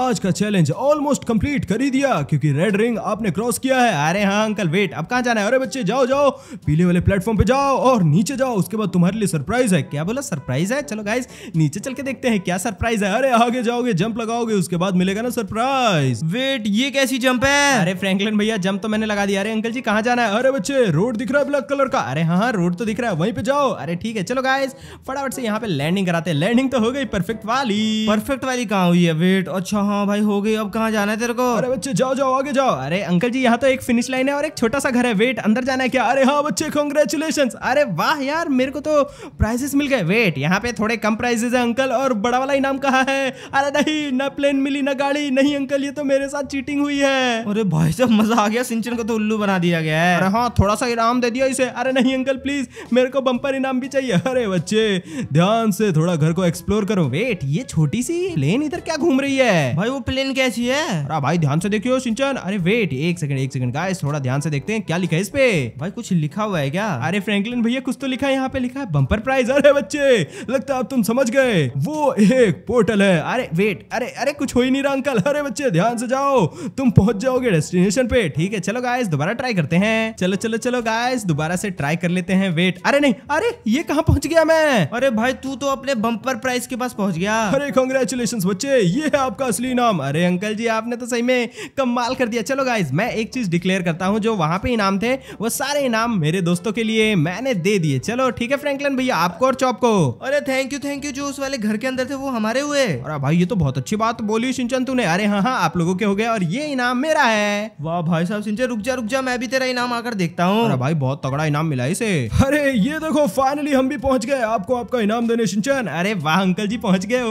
आज का चैलेंज ऑलमोस्ट कम्प्लीट कर ही दिया क्योंकि रेड रिंग आपने क्रॉस किया है अरे हाँ अंकल वेट अब कहाँ जाना है अरे बच्चे जाओ जाओ पीले वाले प्लेटफॉर्म पे जाओ और नीचे जाओ उसके बाद तुम्हारे लिए सरप्राइज है क्या बोला सरप्राइज है चलो गाइज नीचे चल के देखते हैं क्या सरप्राइज है अरे आगे जाओगे जंप लगाओगे उसके बाद मिलेगा ना सरप्राइज वेट ये कैसी जंप है अरे फ्रेंकलिन भैया जंप तो मैंने लगा दिया अरे अंकल जी कहाँ जाना है अरे बच्चे रोड दिख रहा है ब्लैक कलर का अरे हाँ, हाँ रोड तो दिख रहा है वहीं पे जाओ अरे ठीक है चलो गाइस फटाफट से यहाँ पे लैंडिंग कराते हैं लैंडिंग तो हो गई परफेक्ट वाली परफेक्ट वाली कहाँ हुई है वेट अच्छा हाँ भाई हो गई अब कहाँ जाना है तेरे को अरे बच्चे जाओ जाओ आगे जाओ अरे अंकल जी यहाँ तो एक फिनिश लाइन है और एक छोटा सा घर है वेट अंदर जाना है क्या अरे हाँ बच्चे कॉन्ग्रेचुलेशन अरे वाह यार मेरे को तो प्राइजेस मिल गए वेट यहाँ पे थोड़े कम प्राइजेस है अंकल और बड़ा वाला इनाम कहा है अरे नहीं न प्लेन मिली न गाड़ी नहीं अंकल ये तो मेरे साथ चीटिंग हुई है अरे भाई साहब मजा आ गया सिंचन को को तो उल्लू बना दिया गया है अरे हाँ थोड़ा सा इनाम दे दिया इसे अरे नहीं अंकल प्लीज मेरे को बम्पर इनाम भी चाहिए अरे बच्चे ध्यान से थोड़ा घर को एक्सप्लोर करो वेट ये छोटी सी प्लेन इधर क्या घूम रही है भाई वो प्लेन कैसी है अरे भाई ध्यान से देखियो सिंचन अरे वेट एक सेकंड एक सेकंड गाइस थोड़ा ध्यान से देखते हैं क्या लिखा है इस पे भाई कुछ लिखा हुआ है क्या अरे फ्रैंकलिन भैया कुछ तो लिखा है यहाँ पे लिखा है बम्पर प्राइज अरे बच्चे लगता है आप तुम समझ गए वो एक पोर्टल है अरे वेट अरे अरे कुछ हो ही नहीं रहा अंकल अरे बच्चे ध्यान से जाओ तुम पहुंच जाओगे डेस्टिनेशन पे ठीक है चलो गाय गाइस दोबारा ट्राई करते हैं चलो चलो चलो गाइस दोबारा से ट्राई कर लेते हैं वेट अरे नहीं अरे ये कहाँ पहुंच गया मैं अरे भाई तू तो अपने बम्पर प्राइस के पास पहुंच गया अरे कॉन्ग्रेचुलेशन बच्चे ये है आपका असली नाम अरे अंकल जी आपने तो सही में कमाल कर दिया चलो गाइज मैं एक चीज डिक्लेयर करता हूँ जो वहाँ पे इनाम थे वो सारे इनाम मेरे दोस्तों के लिए मैंने दे दिए चलो ठीक है फ्रेंकलन भैया आपको और चौप को अरे थैंक यू थैंक यू जो उस वाले घर के अंदर थे वो हमारे हुए अरे भाई ये तो बहुत अच्छी बात बोली सिंचन तूने अरे हाँ हाँ आप लोगों के हो गए और ये इनाम मेरा है वाह भाई साहब सिंचन रुक जा रुक जा मैं भी तेरा इनाम आकर देखता हूँ भाई बहुत तगड़ा इनाम मिला इसे अरे ये देखो फाइनली हम भी पहुंच गए आपको आपका इनाम देने सिंचन अरे वाह अंकल जी पहुंच गए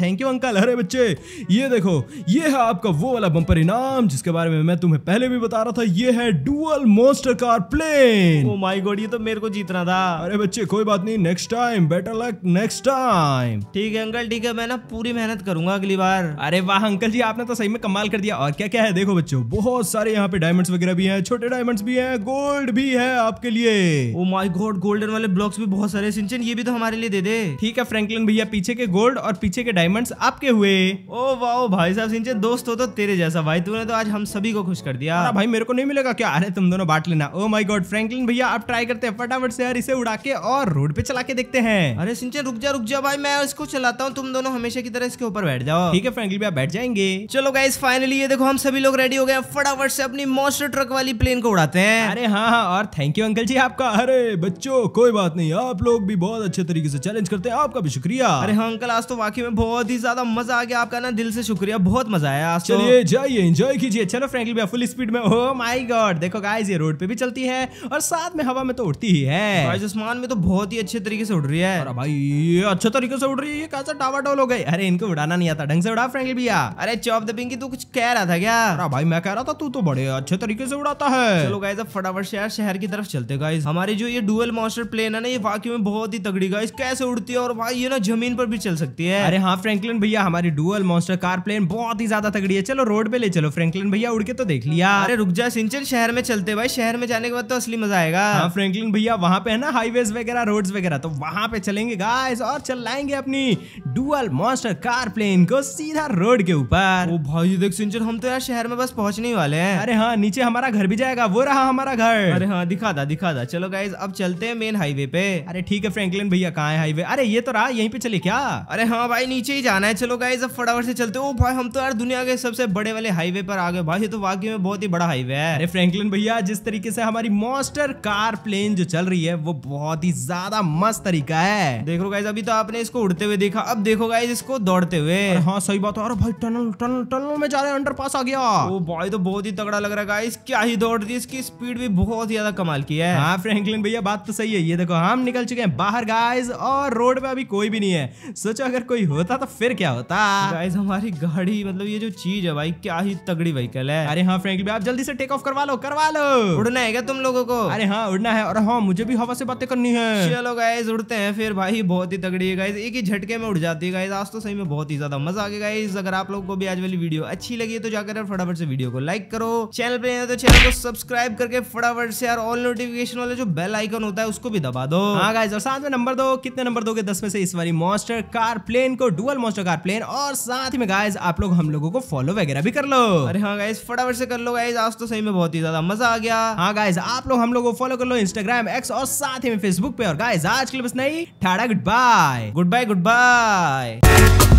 थैंक oh यू अंकल अरे बच्चे ये देखो ये है आपका वो वाला बंपर इनाम जिसके बारे में मैं तुम्हें पहले भी बता रहा था ये है dual monster car plane oh my god ये तो मेरे को जीतना था अरे बच्चे कोई बात नहीं next time better luck next time ठीक है अंकल ठीक है मैं ना पूरी मेहनत करूंगा अगली बार अरे वाह अंकल जी आपने तो सही में कमाल कर दिया और क्या क्या है देखो बच्चों बहुत सारे यहाँ पे डायमंड्स वगैरह भी है छोटे डायमंड्स भी है गोल्ड भी है आपके लिए ओ माय गॉड गोल्डन वाले ब्लॉक्स भी बहुत सारे सिंचन ये भी तो हमारे लिए दे दे ठीक है फ्रैंकलिन भैया पीछे के गोल्ड और पीछे के डायमंड्स आपके हुए ओ oh वाओ भाई साहब सिंचन दोस्त हो तो तेरे जैसा भाई तूने तो आज हम सभी को खुश कर दिया भाई मेरे को नहीं मिलेगा क्या अरे तुम दोनों बांट लेना ओ माई गॉड फ्रेंकलिन भैया आप ट्राई करते हैं फटाफट से यार इसे उड़ा के और रोड पे चला के देखते हैं अरे सिंचन रुक जा रुक जा भाई मैं इसको चलाता हूँ तुम दोनों हमेशा की तरह इसके ऊपर बैठ जाओ ठीक है फ्रेंकलिन भैया बैठ जाएंगे चलो गाइज फाइनली ये देखो हम सभी लोग रेडी हो गए फटाफट से अपनी मॉन्स्टर ट्रक ट्रक वाली प्लेन को उड़ाते हैं अरे हाँ हाँ और थैंक यू अंकल जी आपका अरे बच्चों कोई बात नहीं आप लोग भी बहुत अच्छे तरीके से चैलेंज करते हैं आपका भी शुक्रिया अरे हाँ अंकल आज तो वाकई में बहुत ही ज्यादा मजा आ गया आपका ना दिल से शुक्रिया बहुत मजा आया आज तो। चलिए जाइए एंजॉय कीजिए चलो फ्रेंकली भैया फुल स्पीड में हो माई गॉड देखो गाइज ये रोड पे भी चलती है और साथ में हवा में तो उड़ती ही है आसमान में तो बहुत ही अच्छे तरीके से उड़ रही है और भाई ये अच्छे तरीके से उड़ रही है ये कैसा टावा टोल हो गई अरे इनको उड़ाना नहीं आता ढंग से उड़ा फ्रेंकली भैया अरे चौप दबिंग तू कुछ कह रहा था क्या भाई मैं कह रहा था तू तो बड़े अच्छे तरीके से उड़ाता है चलो गाइज अब फटाफट से यार शहर की तरफ चलते गाइज हमारी जो ये डुअल मॉस्टर प्लेन है ना ये वाकई में बहुत ही तगड़ी गाइज कैसे उड़ती है और भाई ये ना जमीन पर भी चल सकती है अरे हाँ फ्रेंकलिन भैया हमारी डुअल मॉस्टर कार प्लेन बहुत ही ज्यादा तगड़ी है चलो रोड पे ले चलो फ्रेंकलिन भैया उड़ के तो देख लिया अरे रुक जाए सिंचन शहर में चलते भाई शहर में जाने के बाद तो असली मजा आएगा फ्रेंकलिन हाँ, भैया वहाँ पे है ना हाईवे वगैरह रोड वगैरह तो वहाँ पे चलेंगे गाइस और चलाएंगे अपनी डुअल मॉस्टर कार प्लेन को सीधा रोड के ऊपर वो भाई देख सिंचन हम तो यार शहर में बस पहुंचने वाले हैं अरे हाँ नीचे हमारा हमारा घर भी जाएगा वो रहा हमारा घर अरे हाँ दिखा था दिखा था चलो गाइज अब चलते हैं मेन हाईवे पे अरे ठीक है फ्रेंकलिन भैया कहाँ है हाईवे अरे ये तो रहा यहीं पे चले क्या अरे हाँ भाई नीचे ही जाना है चलो गाइज अब फटाफट से चलते हो भाई हम तो यार दुनिया के सबसे बड़े वाले हाईवे पर आ गए भाई ये तो वाकई में बहुत ही बड़ा हाईवे है अरे फ्रेंकलिन भैया जिस तरीके से हमारी मॉस्टर कार प्लेन जो चल रही है वो बहुत ही ज्यादा मस्त तरीका है देख लो गाइज अभी तो आपने इसको उड़ते हुए देखा अब देखो गाइज इसको दौड़ते हुए हाँ सही बात है अरे भाई टनल टनल टनल में जा रहे अंडर पास आ गया वो भाई तो बहुत ही तगड़ा लग रहा है क्या ही दौड़ रही है इसकी स्पीड भी बहुत ज्यादा कमाल की है हाँ फ्रैंकलिन भैया बात तो सही है ये देखो हम निकल चुके हैं बाहर गाइस और रोड पे अभी कोई भी नहीं है सोचो अगर कोई होता तो फिर क्या होता गाइस हमारी गाड़ी मतलब ये जो चीज है भाई क्या ही तगड़ी व्हीकल है अरे हाँ फ्रेंकलिन भैया आप जल्दी से टेक ऑफ करवा लो करवा लो उड़ना है क्या तुम लोगो को अरे हाँ उड़ना है और हाँ मुझे भी हवा से बातें करनी है चलो गाइज उड़ते हैं फिर भाई बहुत ही तगड़ी है गाइज एक ही झटके में उड़ जाती है गाइज आज तो सही में बहुत ही ज्यादा मजा आ गया गाइज अगर आप लोगों को भी आज वाली वीडियो अच्छी लगी तो जाकर फटाफट से वीडियो को लाइक करो चैनल पे तो चैनल को सब्सक्राइब करके फटाफट से यार ऑल नोटिफिकेशन वाले जो बेल आइकन होता है उसको भी दबा दो हाँ गाइज और साथ में नंबर दो कितने नंबर दोगे दस में से इस बारी मॉस्टर कार प्लेन को डुअल मॉस्टर कार प्लेन और साथ में गाइज आप लोग हम लोगों को फॉलो वगैरह भी कर लो अरे हाँ गाइज फटाफट से कर लो गाइज आज तो सही में बहुत ही ज्यादा मजा आ गया हाँ गाइज आप लोग हम लोग को फॉलो कर लो इंस्टाग्राम एक्स और साथ ही में फेसबुक पे और गाइज आज के लिए बस नहीं ठाड़ा goodbye goodbye good bye